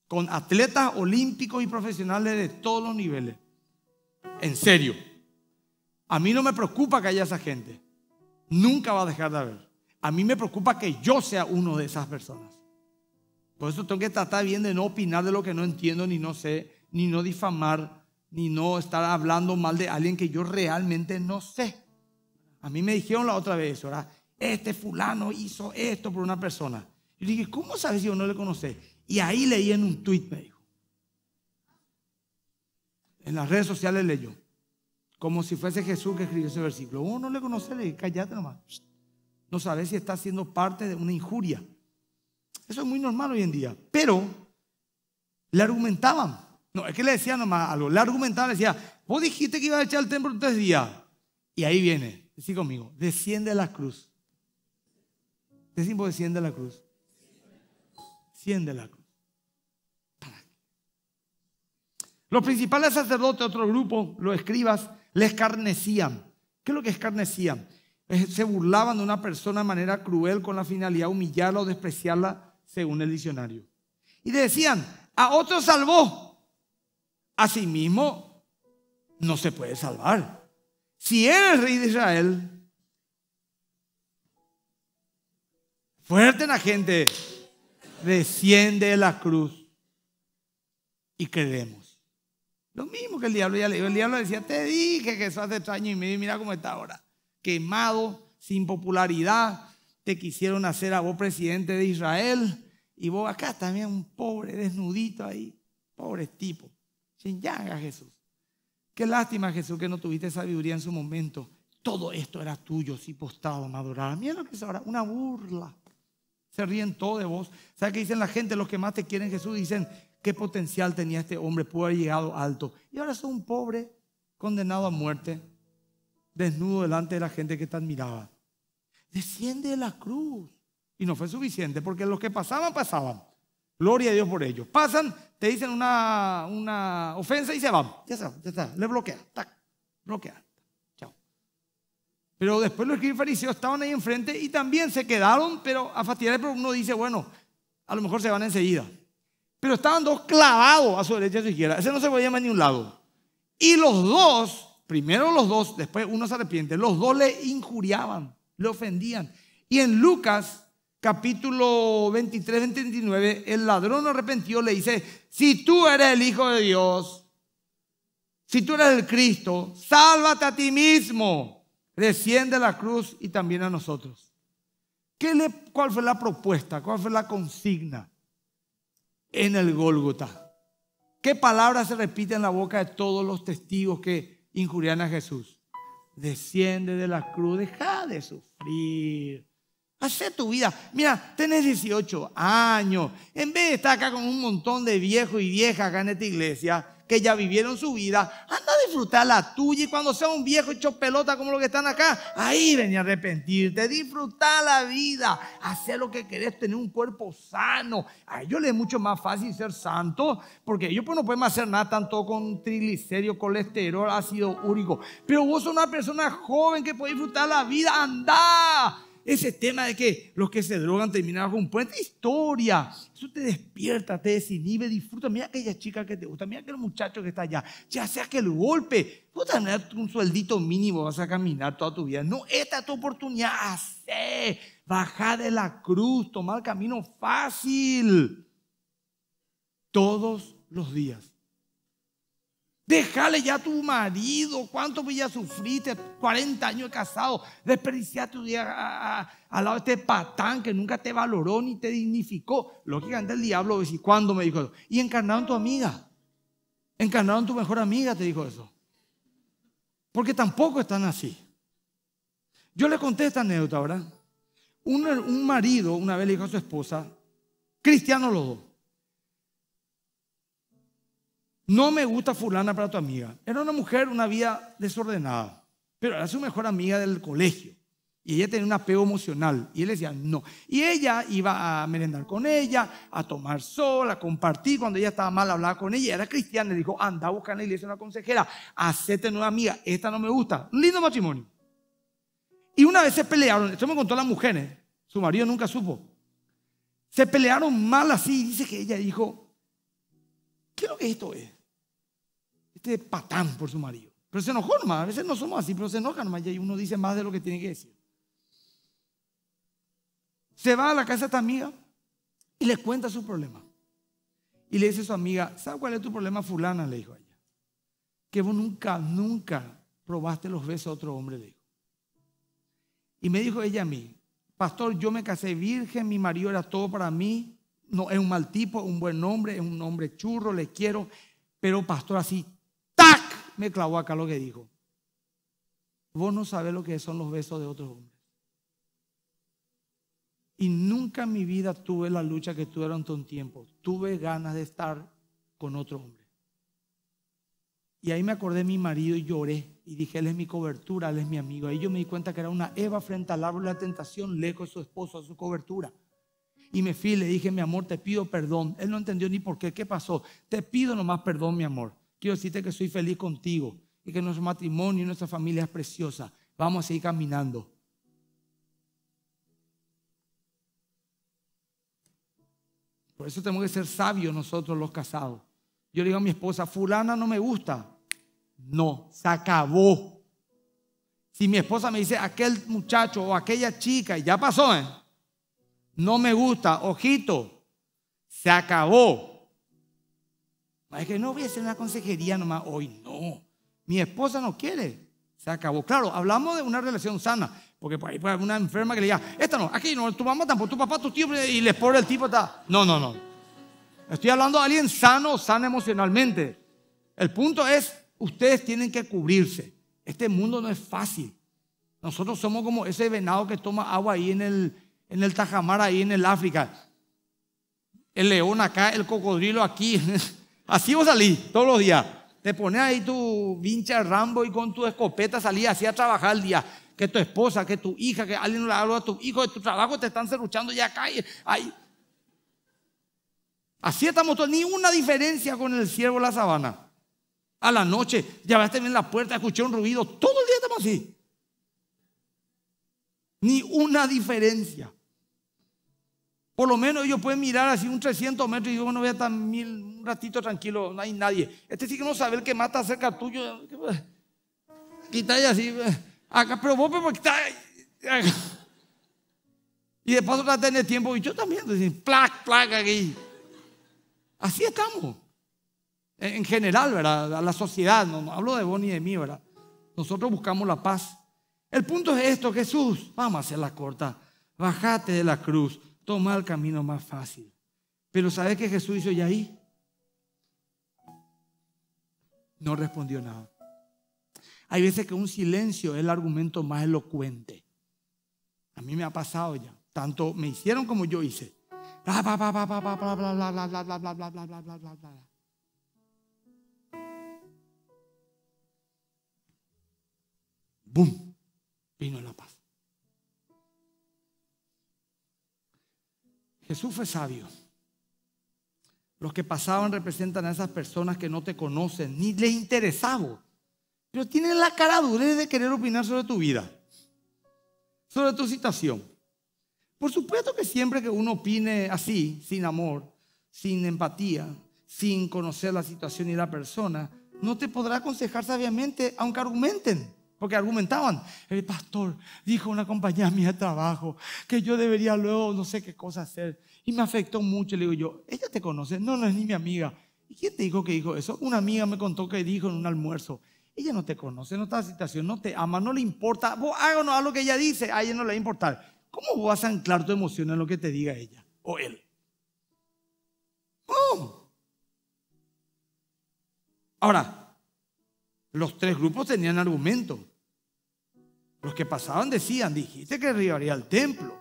[SPEAKER 1] con atletas olímpicos y profesionales de todos los niveles. En serio, a mí no me preocupa que haya esa gente. Nunca va a dejar de haber. A mí me preocupa que yo sea uno de esas personas. Por eso tengo que tratar bien de no opinar de lo que no entiendo, ni no sé, ni no difamar, ni no estar hablando mal de alguien que yo realmente no sé. A mí me dijeron la otra vez, ahora Este fulano hizo esto por una persona. Yo dije, ¿cómo sabes si yo no le conocé? Y ahí leí en un tweet, me dijo. En las redes sociales leyó. Como si fuese Jesús que escribió ese versículo. Uno oh, no le conoce, le dije, cállate nomás. No sabes si está siendo parte de una injuria. Eso es muy normal hoy en día. Pero le argumentaban. No, es que le decía nomás, a lo le argumentaba, le decía, vos dijiste que iba a echar el templo en tres días. Y ahí viene, decí conmigo, desciende la cruz. Decimos, desciende la cruz. Desciende la cruz. Los principales sacerdotes, otro grupo, los escribas, le escarnecían. ¿Qué es lo que escarnecían? Se burlaban de una persona de manera cruel con la finalidad de humillarla o despreciarla, según el diccionario. Y decían, a otro salvó, Asimismo, mismo no se puede salvar. Si eres rey de Israel, fuerte la gente, desciende de la cruz y creemos. Lo mismo que el diablo ya le dijo. El diablo decía, te dije que eso hace tres años y medio, mira cómo está ahora. Quemado, sin popularidad, te quisieron hacer a vos presidente de Israel y vos acá también un pobre desnudito ahí, pobre tipo. Sin llaga, Jesús. Qué lástima, Jesús, que no tuviste sabiduría en su momento. Todo esto era tuyo si postado madurado Mira lo que es ahora, una burla. Se ríen todos de vos. ¿Sabes qué dicen la gente? Los que más te quieren, Jesús, dicen, qué potencial tenía este hombre, pudo haber llegado alto. Y ahora es un pobre condenado a muerte, desnudo delante de la gente que te admiraba. Desciende de la cruz. Y no fue suficiente, porque los que pasaban, pasaban. Gloria a Dios por ello. Pasan, te dicen una, una ofensa y se van. Ya está, ya está. Le bloquea. Tac, bloquea. Chao. Pero después los escribí fariseos estaban ahí enfrente y también se quedaron, pero a fastidiar, pero uno dice, bueno, a lo mejor se van enseguida. Pero estaban dos clavados a su derecha y a su izquierda. Ese no se podía más ni un lado. Y los dos, primero los dos, después uno se arrepiente, los dos le injuriaban, le ofendían. Y en Lucas capítulo 23, 29, el ladrón arrepentido le dice, si tú eres el Hijo de Dios, si tú eres el Cristo, sálvate a ti mismo, desciende la cruz y también a nosotros. ¿Qué le, ¿Cuál fue la propuesta? ¿Cuál fue la consigna en el Gólgota? ¿Qué palabra se repite en la boca de todos los testigos que injurian a Jesús? Desciende de la cruz, deja de sufrir. Hacé tu vida. Mira, tenés 18 años. En vez de estar acá con un montón de viejos y viejas acá en esta iglesia que ya vivieron su vida, anda a disfrutar la tuya y cuando sea un viejo hecho pelota como los que están acá, ahí ven a arrepentirte, disfrutar la vida, hacer lo que querés, tener un cuerpo sano. A ellos les es mucho más fácil ser santo porque ellos pues, no pueden hacer nada tanto con triglicéridos, colesterol, ácido úrico. Pero vos sos una persona joven que puede disfrutar la vida, anda ese tema de que los que se drogan terminan con un puente, historia. Eso te despierta, te desinhibe, disfruta. Mira aquella chica que te gusta, mira aquel muchacho que está allá. Ya sea que el golpe, Tú tener un sueldito mínimo, vas a caminar toda tu vida. No, esta es tu oportunidad. Hacé, bajar de la cruz, tomar el camino fácil. Todos los días. Déjale ya a tu marido. ¿Cuánto pues ya sufriste? 40 años de casado. Desperdiciaste tu día al lado de este patán que nunca te valoró ni te dignificó. Lo que el diablo ¿Cuándo me dijo eso? Y encarnaron tu amiga. Encarnaron tu mejor amiga, te dijo eso. Porque tampoco están así. Yo le conté esta anécdota, ¿verdad? Un, un marido una vez le dijo a su esposa, cristiano los dos. No me gusta fulana para tu amiga. Era una mujer, una vida desordenada, pero era su mejor amiga del colegio. Y ella tenía un apego emocional. Y él decía, no. Y ella iba a merendar con ella, a tomar sol, a compartir. Cuando ella estaba mal, hablaba con ella. Era cristiana. Le dijo, anda a buscar en la iglesia una consejera. Hacete nueva amiga. Esta no me gusta. lindo matrimonio. Y una vez se pelearon. Esto me contó las mujeres. ¿eh? Su marido nunca supo. Se pelearon mal así. Y Dice que ella dijo, ¿qué es lo que esto es? este patán por su marido. Pero se enojó nomás, a veces no somos así, pero se enoja nomás y uno dice más de lo que tiene que decir. Se va a la casa de esta amiga y le cuenta su problema. Y le dice a su amiga, ¿sabes cuál es tu problema, fulana? Le dijo a ella. Que vos nunca, nunca probaste los besos a otro hombre, le dijo. Y me dijo ella a mí, pastor, yo me casé virgen, mi marido era todo para mí, no, es un mal tipo, un buen hombre, es un hombre churro, le quiero, pero pastor, así me clavó acá lo que dijo. Vos no sabés lo que son los besos de otros hombres. Y nunca en mi vida tuve la lucha que tuve durante un tiempo. Tuve ganas de estar con otro hombre. Y ahí me acordé de mi marido y lloré. Y dije, él es mi cobertura, él es mi amigo. Ahí yo me di cuenta que era una Eva frente al árbol de la tentación, lejos de su esposo, a su cobertura. Y me fui, le dije, mi amor, te pido perdón. Él no entendió ni por qué, qué pasó. Te pido nomás perdón, mi amor. Quiero decirte que soy feliz contigo y que nuestro matrimonio y nuestra familia es preciosa. Vamos a seguir caminando. Por eso tenemos que ser sabios nosotros los casados. Yo le digo a mi esposa, fulana no me gusta. No, se acabó. Si mi esposa me dice, aquel muchacho o aquella chica, y ya pasó, ¿eh? no me gusta, ojito, se acabó. Es que no voy a hacer una consejería nomás hoy, no. Mi esposa no quiere. Se acabó. Claro, hablamos de una relación sana, porque por ahí puede haber una enferma que le diga, esta no, aquí no, tu mamá tampoco, tu papá, tu tío, y les pone el tipo está. No, no, no. Estoy hablando de alguien sano, sano emocionalmente. El punto es, ustedes tienen que cubrirse. Este mundo no es fácil. Nosotros somos como ese venado que toma agua ahí en el, en el Tajamar, ahí en el África. El león acá, el cocodrilo aquí. *laughs* Así vos salís todos los días. Te pones ahí tu vincha Rambo y con tu escopeta salí así a trabajar el día. Que tu esposa, que tu hija, que alguien le habla a tu hijo de tu trabajo, te están cerruchando ya acá. ahí. Así estamos todos. Ni una diferencia con el ciervo de la sabana. A la noche, ya llevaste bien la puerta, escuché un ruido. Todo el día estamos así. Ni una diferencia. Por lo menos ellos pueden mirar así un 300 metros y digo, no voy a mil, un ratito tranquilo, no hay nadie. Este sí que no sabe el que mata cerca tuyo. Quita y así. Acá, pero vos, pero pues, está. Y después paso de tiempo. Y yo también, decir, pues, plac, plac aquí. Así estamos. En general, ¿verdad? a La sociedad, no, hablo de vos ni de mí, ¿verdad? Nosotros buscamos la paz. El punto es esto, Jesús, vamos a hacer la corta. Bajate de la cruz toma el camino más fácil. Pero ¿sabes qué Jesús hizo ya ahí? No respondió nada. Hay veces que un silencio es el argumento más elocuente. A mí me ha pasado ya. Tanto me hicieron como yo hice. ¡Bum! Vino la paz. Jesús fue sabio. Los que pasaban representan a esas personas que no te conocen, ni les interesaba, pero tienen la cara dureza de querer opinar sobre tu vida, sobre tu situación. Por supuesto que siempre que uno opine así, sin amor, sin empatía, sin conocer la situación y la persona, no te podrá aconsejar sabiamente, aunque argumenten. Porque argumentaban, el pastor dijo una compañía mía de trabajo que yo debería luego no sé qué cosa hacer. Y me afectó mucho. Le digo yo, ¿ella te conoce? No, no es ni mi amiga. ¿Y quién te dijo que dijo eso? Una amiga me contó que dijo en un almuerzo. Ella no te conoce, no está en situación, no te ama, no le importa. Vos háganos lo que ella dice, a ella no le va a importar. ¿Cómo vas a anclar tu emoción en lo que te diga ella o él? ¡Pum! Ahora, los tres grupos tenían argumentos, Los que pasaban decían, dijiste que arribaría el templo,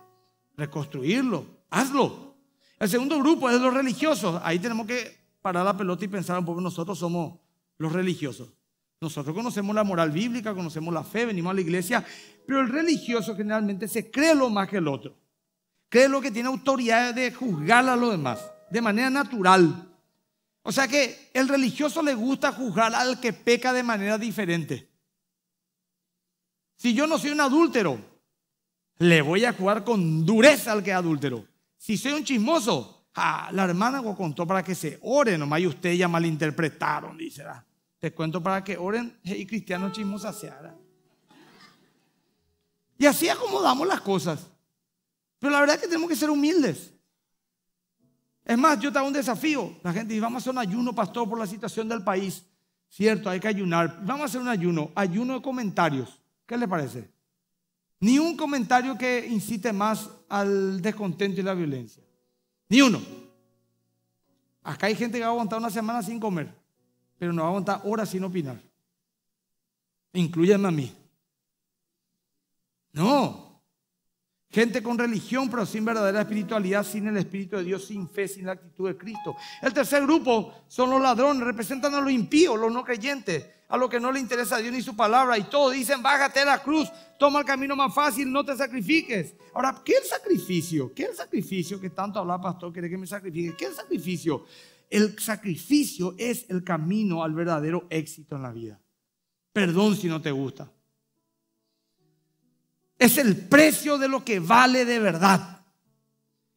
[SPEAKER 1] reconstruirlo, hazlo. El segundo grupo es los religiosos. Ahí tenemos que parar la pelota y pensar un poco, nosotros somos los religiosos. Nosotros conocemos la moral bíblica, conocemos la fe, venimos a la iglesia, pero el religioso generalmente se cree lo más que el otro. Cree lo que tiene autoridad de juzgar a los demás, de manera natural. O sea que el religioso le gusta juzgar al que peca de manera diferente. Si yo no soy un adúltero, le voy a jugar con dureza al que es adúltero. Si soy un chismoso, la hermana lo contó para que se oren, nomás y ustedes ya malinterpretaron, dice. te cuento para que oren y cristiano chismosa se hará. Y así acomodamos las cosas. Pero la verdad es que tenemos que ser humildes. Es más, yo te hago un desafío. La gente dice, vamos a hacer un ayuno, pastor, por la situación del país. Cierto, hay que ayunar. Vamos a hacer un ayuno, ayuno de comentarios. ¿Qué le parece? Ni un comentario que incite más al descontento y la violencia. Ni uno. Acá hay gente que va a aguantar una semana sin comer, pero no va a aguantar horas sin opinar. Incluyanme a mí. No, Gente con religión, pero sin verdadera espiritualidad, sin el Espíritu de Dios, sin fe, sin la actitud de Cristo. El tercer grupo son los ladrones, representan a los impíos, los no creyentes, a los que no le interesa a Dios ni su palabra. Y todos dicen, bájate de la cruz, toma el camino más fácil, no te sacrifiques. Ahora, ¿qué es el sacrificio? ¿Qué es el sacrificio que tanto habla pastor? ¿Quiere que me sacrifique? ¿Qué es el sacrificio? El sacrificio es el camino al verdadero éxito en la vida. Perdón si no te gusta. Es el precio de lo que vale de verdad.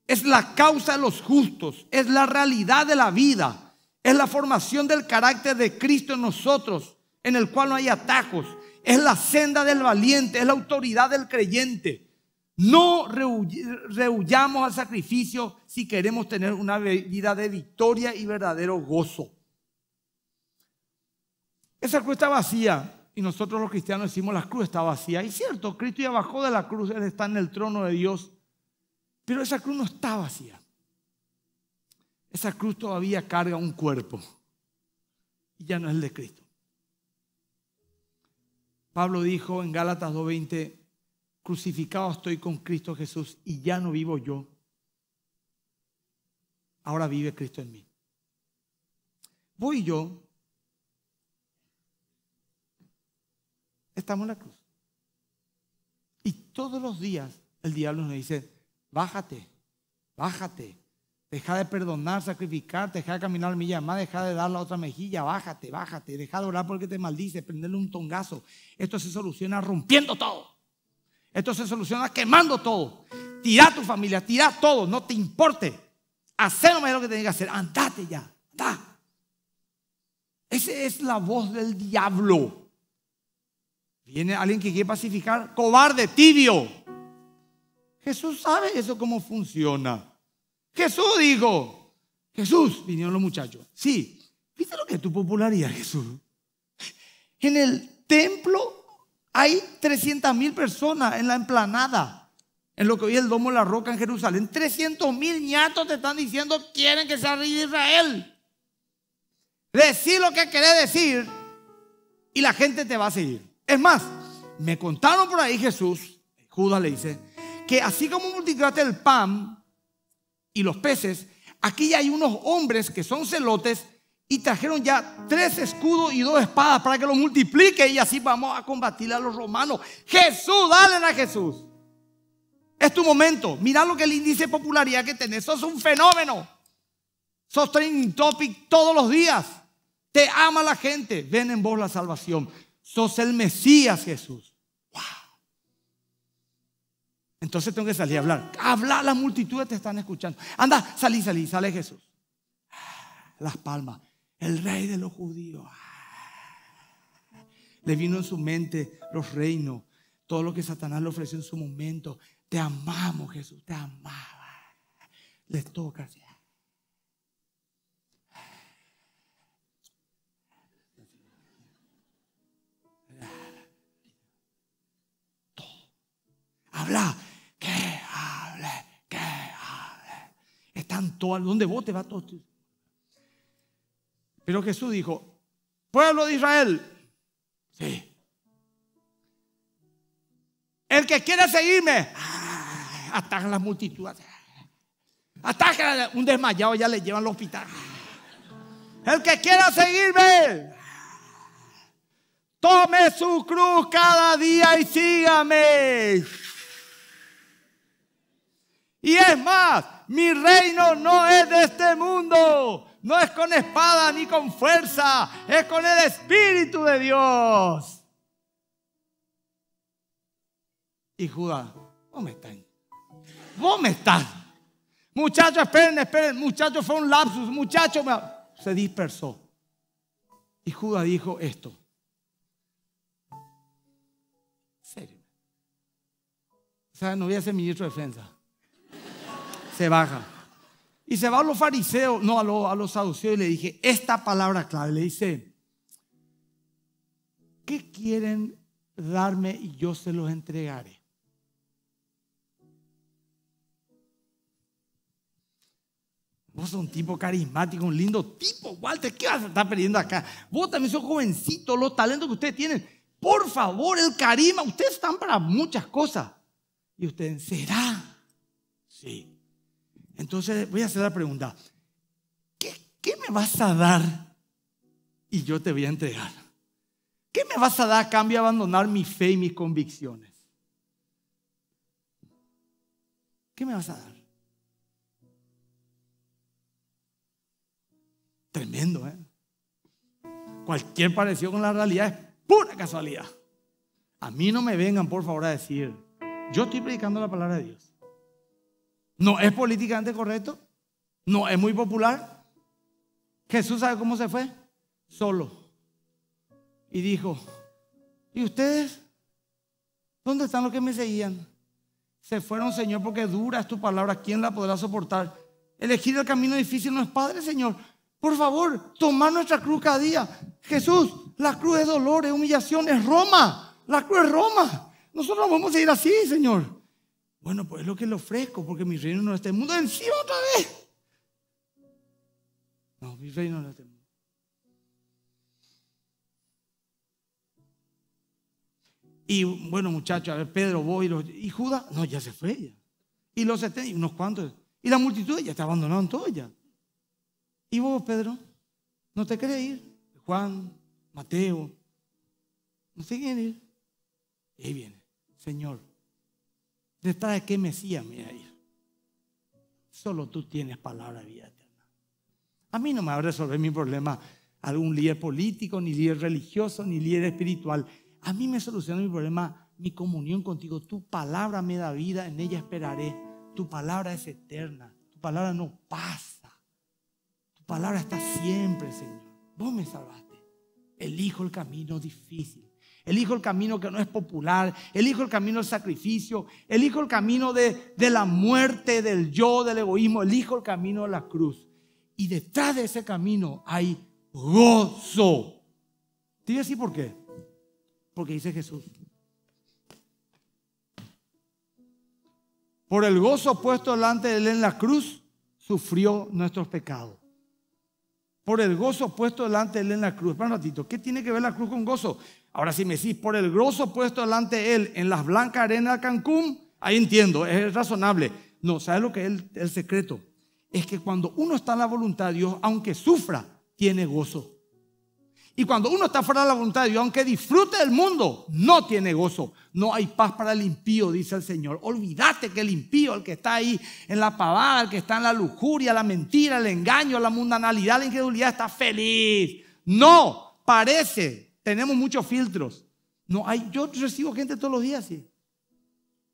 [SPEAKER 1] Es la causa de los justos. Es la realidad de la vida. Es la formación del carácter de Cristo en nosotros, en el cual no hay atajos. Es la senda del valiente. Es la autoridad del creyente. No rehuyamos al sacrificio si queremos tener una vida de victoria y verdadero gozo. Esa cuesta vacía y nosotros los cristianos decimos la cruz está vacía. Y cierto, Cristo ya bajó de la cruz, Él está en el trono de Dios. Pero esa cruz no está vacía. Esa cruz todavía carga un cuerpo. Y ya no es el de Cristo. Pablo dijo en Gálatas 2.20, crucificado estoy con Cristo Jesús y ya no vivo yo. Ahora vive Cristo en mí. Voy yo estamos en la cruz. Y todos los días el diablo nos dice, bájate, bájate, deja de perdonar, sacrificar, deja de caminar mi llamada deja de dar la otra mejilla, bájate, bájate, deja de orar porque te maldice, prenderle un tongazo. Esto se soluciona rompiendo todo. Esto se soluciona quemando todo. Tira a tu familia, tira todo, no te importe. Hacer lo lo que tenés que hacer, andate ya, anda. Esa es la voz del diablo. Viene alguien que quiere pacificar, cobarde, tibio. Jesús sabe eso cómo funciona. Jesús dijo, Jesús, vinieron los muchachos. Sí, ¿viste lo que es tu popularidad, Jesús? En el templo hay 300.000 personas en la emplanada, en lo que hoy es el Domo de la Roca en Jerusalén. 300.000 mil ñatos te están diciendo, quieren que sea rey de Israel. Decir lo que querés decir y la gente te va a seguir. Es más, me contaron por ahí Jesús, Judas le dice, que así como multiplicaste el pan y los peces, aquí ya hay unos hombres que son celotes y trajeron ya tres escudos y dos espadas para que los multiplique y así vamos a combatir a los romanos. Jesús, dale a Jesús. Es tu momento. Mira lo que el índice de popularidad que tenés. es un fenómeno. Sos trending topic todos los días. Te ama la gente. Ven en vos la salvación. Sos el Mesías, Jesús. ¡Wow! Entonces tengo que salir a hablar. Habla, La multitud te están escuchando. Anda, salí, salí, sale Jesús. Ah, las palmas. El rey de los judíos. Ah. Le vino en su mente los reinos, todo lo que Satanás le ofreció en su momento. Te amamos, Jesús, te amaba. Les toca. habla, que hable, que hable. Están todos, ¿dónde vos te va todo. Pero Jesús dijo, pueblo de Israel, sí. El que quiera seguirme, ataca a la multitud. Ataca un desmayado, ya le llevan al hospital. El que quiera seguirme, tome su cruz cada día y sígame. Y es más, mi reino no es de este mundo, no es con espada ni con fuerza, es con el Espíritu de Dios. Y Judas, ¿cómo me estás, están? Muchachos, esperen, esperen, muchachos, fue un lapsus, muchachos, se dispersó. Y Judas dijo esto. ¿Serio? O sea, no voy a ser ministro de defensa se baja. Y se va a los fariseos, no, a, los saduceos y le dije esta palabra clave. Le dice, ¿qué quieren darme y yo se los entregaré? Vos sos un tipo carismático, un lindo tipo, Walter. ¿Qué vas a estar perdiendo acá? Vos también sos jovencito, los talentos que ustedes tienen. Por favor, el carisma. Ustedes están para muchas cosas. Y ustedes, ¿será? Sí. Entonces voy a hacer la pregunta, ¿qué, me vas a dar y yo te voy a entregar? ¿Qué me vas a dar a cambio de abandonar mi fe y mis convicciones? ¿Qué me vas a dar? Tremendo, ¿eh? Cualquier parecido con la realidad es pura casualidad. A mí no me vengan, por favor, a decir, yo estoy predicando la palabra de Dios. No es políticamente correcto. No es muy popular. Jesús sabe cómo se fue. Solo. Y dijo, ¿y ustedes? ¿Dónde están los que me seguían? Se fueron, Señor, porque dura es tu palabra. ¿Quién la podrá soportar? Elegir el camino difícil no es padre, Señor. Por favor, tomar nuestra cruz cada día. Jesús, la cruz es dolor, es humillación, es Roma. La cruz es Roma. Nosotros vamos a ir así, Señor. Bueno, pues es lo que le ofrezco, porque mi reino no está en el mundo. Encima otra vez. No, mi reino no está en el mundo. Y bueno, muchachos, a ver, Pedro, vos y, Judas, no, ya se fue ya. Y los y unos cuantos. Y la multitud ya está abandonando todo ya. Y vos, Pedro, no te querés ir. Juan, Mateo, no te quieren ir. Y ahí viene, Señor, ¿Detrás de qué Mesías me voy a ir? Solo tú tienes palabra vida eterna. A mí no me va a resolver mi problema algún líder político, ni líder religioso, ni líder espiritual. A mí me soluciona mi problema mi comunión contigo. Tu palabra me da vida, en ella esperaré. Tu palabra es eterna. Tu palabra no pasa. Tu palabra está siempre, Señor. Vos me salvaste. Elijo el camino difícil elijo el camino que no es popular, elijo el camino del sacrificio, elijo el camino de, la muerte, del yo, del egoísmo, elijo el camino de la cruz. Y detrás de ese camino hay gozo. Te voy a por qué. Porque dice Jesús. Por el gozo puesto delante de él en la cruz, sufrió nuestros pecados por el gozo puesto delante de él en la cruz. Espera un ratito, ¿qué tiene que ver la cruz con gozo? Ahora, si me decís por el groso puesto delante de él en las blancas arenas de Cancún, ahí entiendo, es razonable. No, ¿sabes lo que es el, secreto? Es que cuando uno está en la voluntad de Dios, aunque sufra, tiene gozo. Y cuando uno está fuera de la voluntad de Dios, aunque disfrute del mundo, no tiene gozo. No hay paz para el impío, dice el Señor. Olvídate que el impío, el que está ahí en la pavada, el que está en la lujuria, la mentira, el engaño, la mundanalidad, la incredulidad, está feliz. No, parece tenemos muchos filtros. No hay, yo recibo gente todos los días así.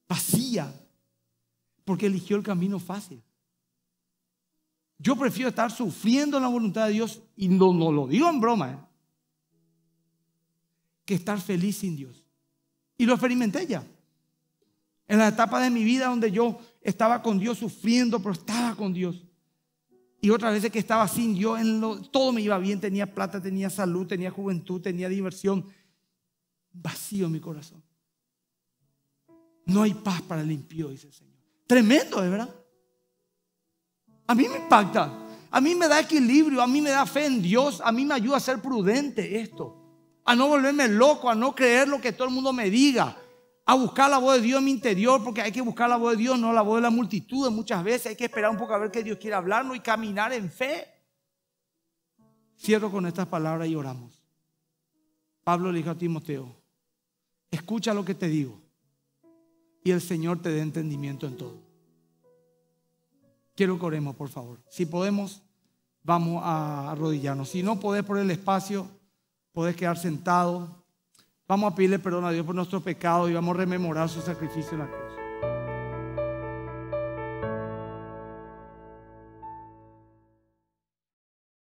[SPEAKER 1] Vacía. Porque eligió el camino fácil. Yo prefiero estar sufriendo la voluntad de Dios, y no, no lo digo en broma, ¿eh? que estar feliz sin Dios. Y lo experimenté ya. En la etapa de mi vida donde yo estaba con Dios sufriendo, pero estaba con Dios. Y otras veces que estaba sin yo, en todo me iba bien, tenía plata, tenía salud, tenía juventud, tenía diversión. Vacío mi corazón. No hay paz para el impío, dice el Señor. Tremendo, ¿verdad? A mí me impacta. A mí me da equilibrio, a mí me da fe en Dios, a mí me ayuda a ser prudente esto. A no volverme loco, a no creer lo que todo el mundo me diga a buscar la voz de Dios en mi interior, porque hay que buscar la voz de Dios, no la voz de la multitud. Muchas veces hay que esperar un poco a ver que Dios quiere hablarnos y caminar en fe. Cierro con estas palabras y oramos. Pablo le dijo a Timoteo, escucha lo que te digo y el Señor te dé entendimiento en todo. Quiero que oremos, por favor. Si podemos, vamos a arrodillarnos. Si no podés por el espacio, podés quedar sentado. Vamos a pedirle perdón a Dios por nuestro pecado y vamos a rememorar su sacrificio en la cruz.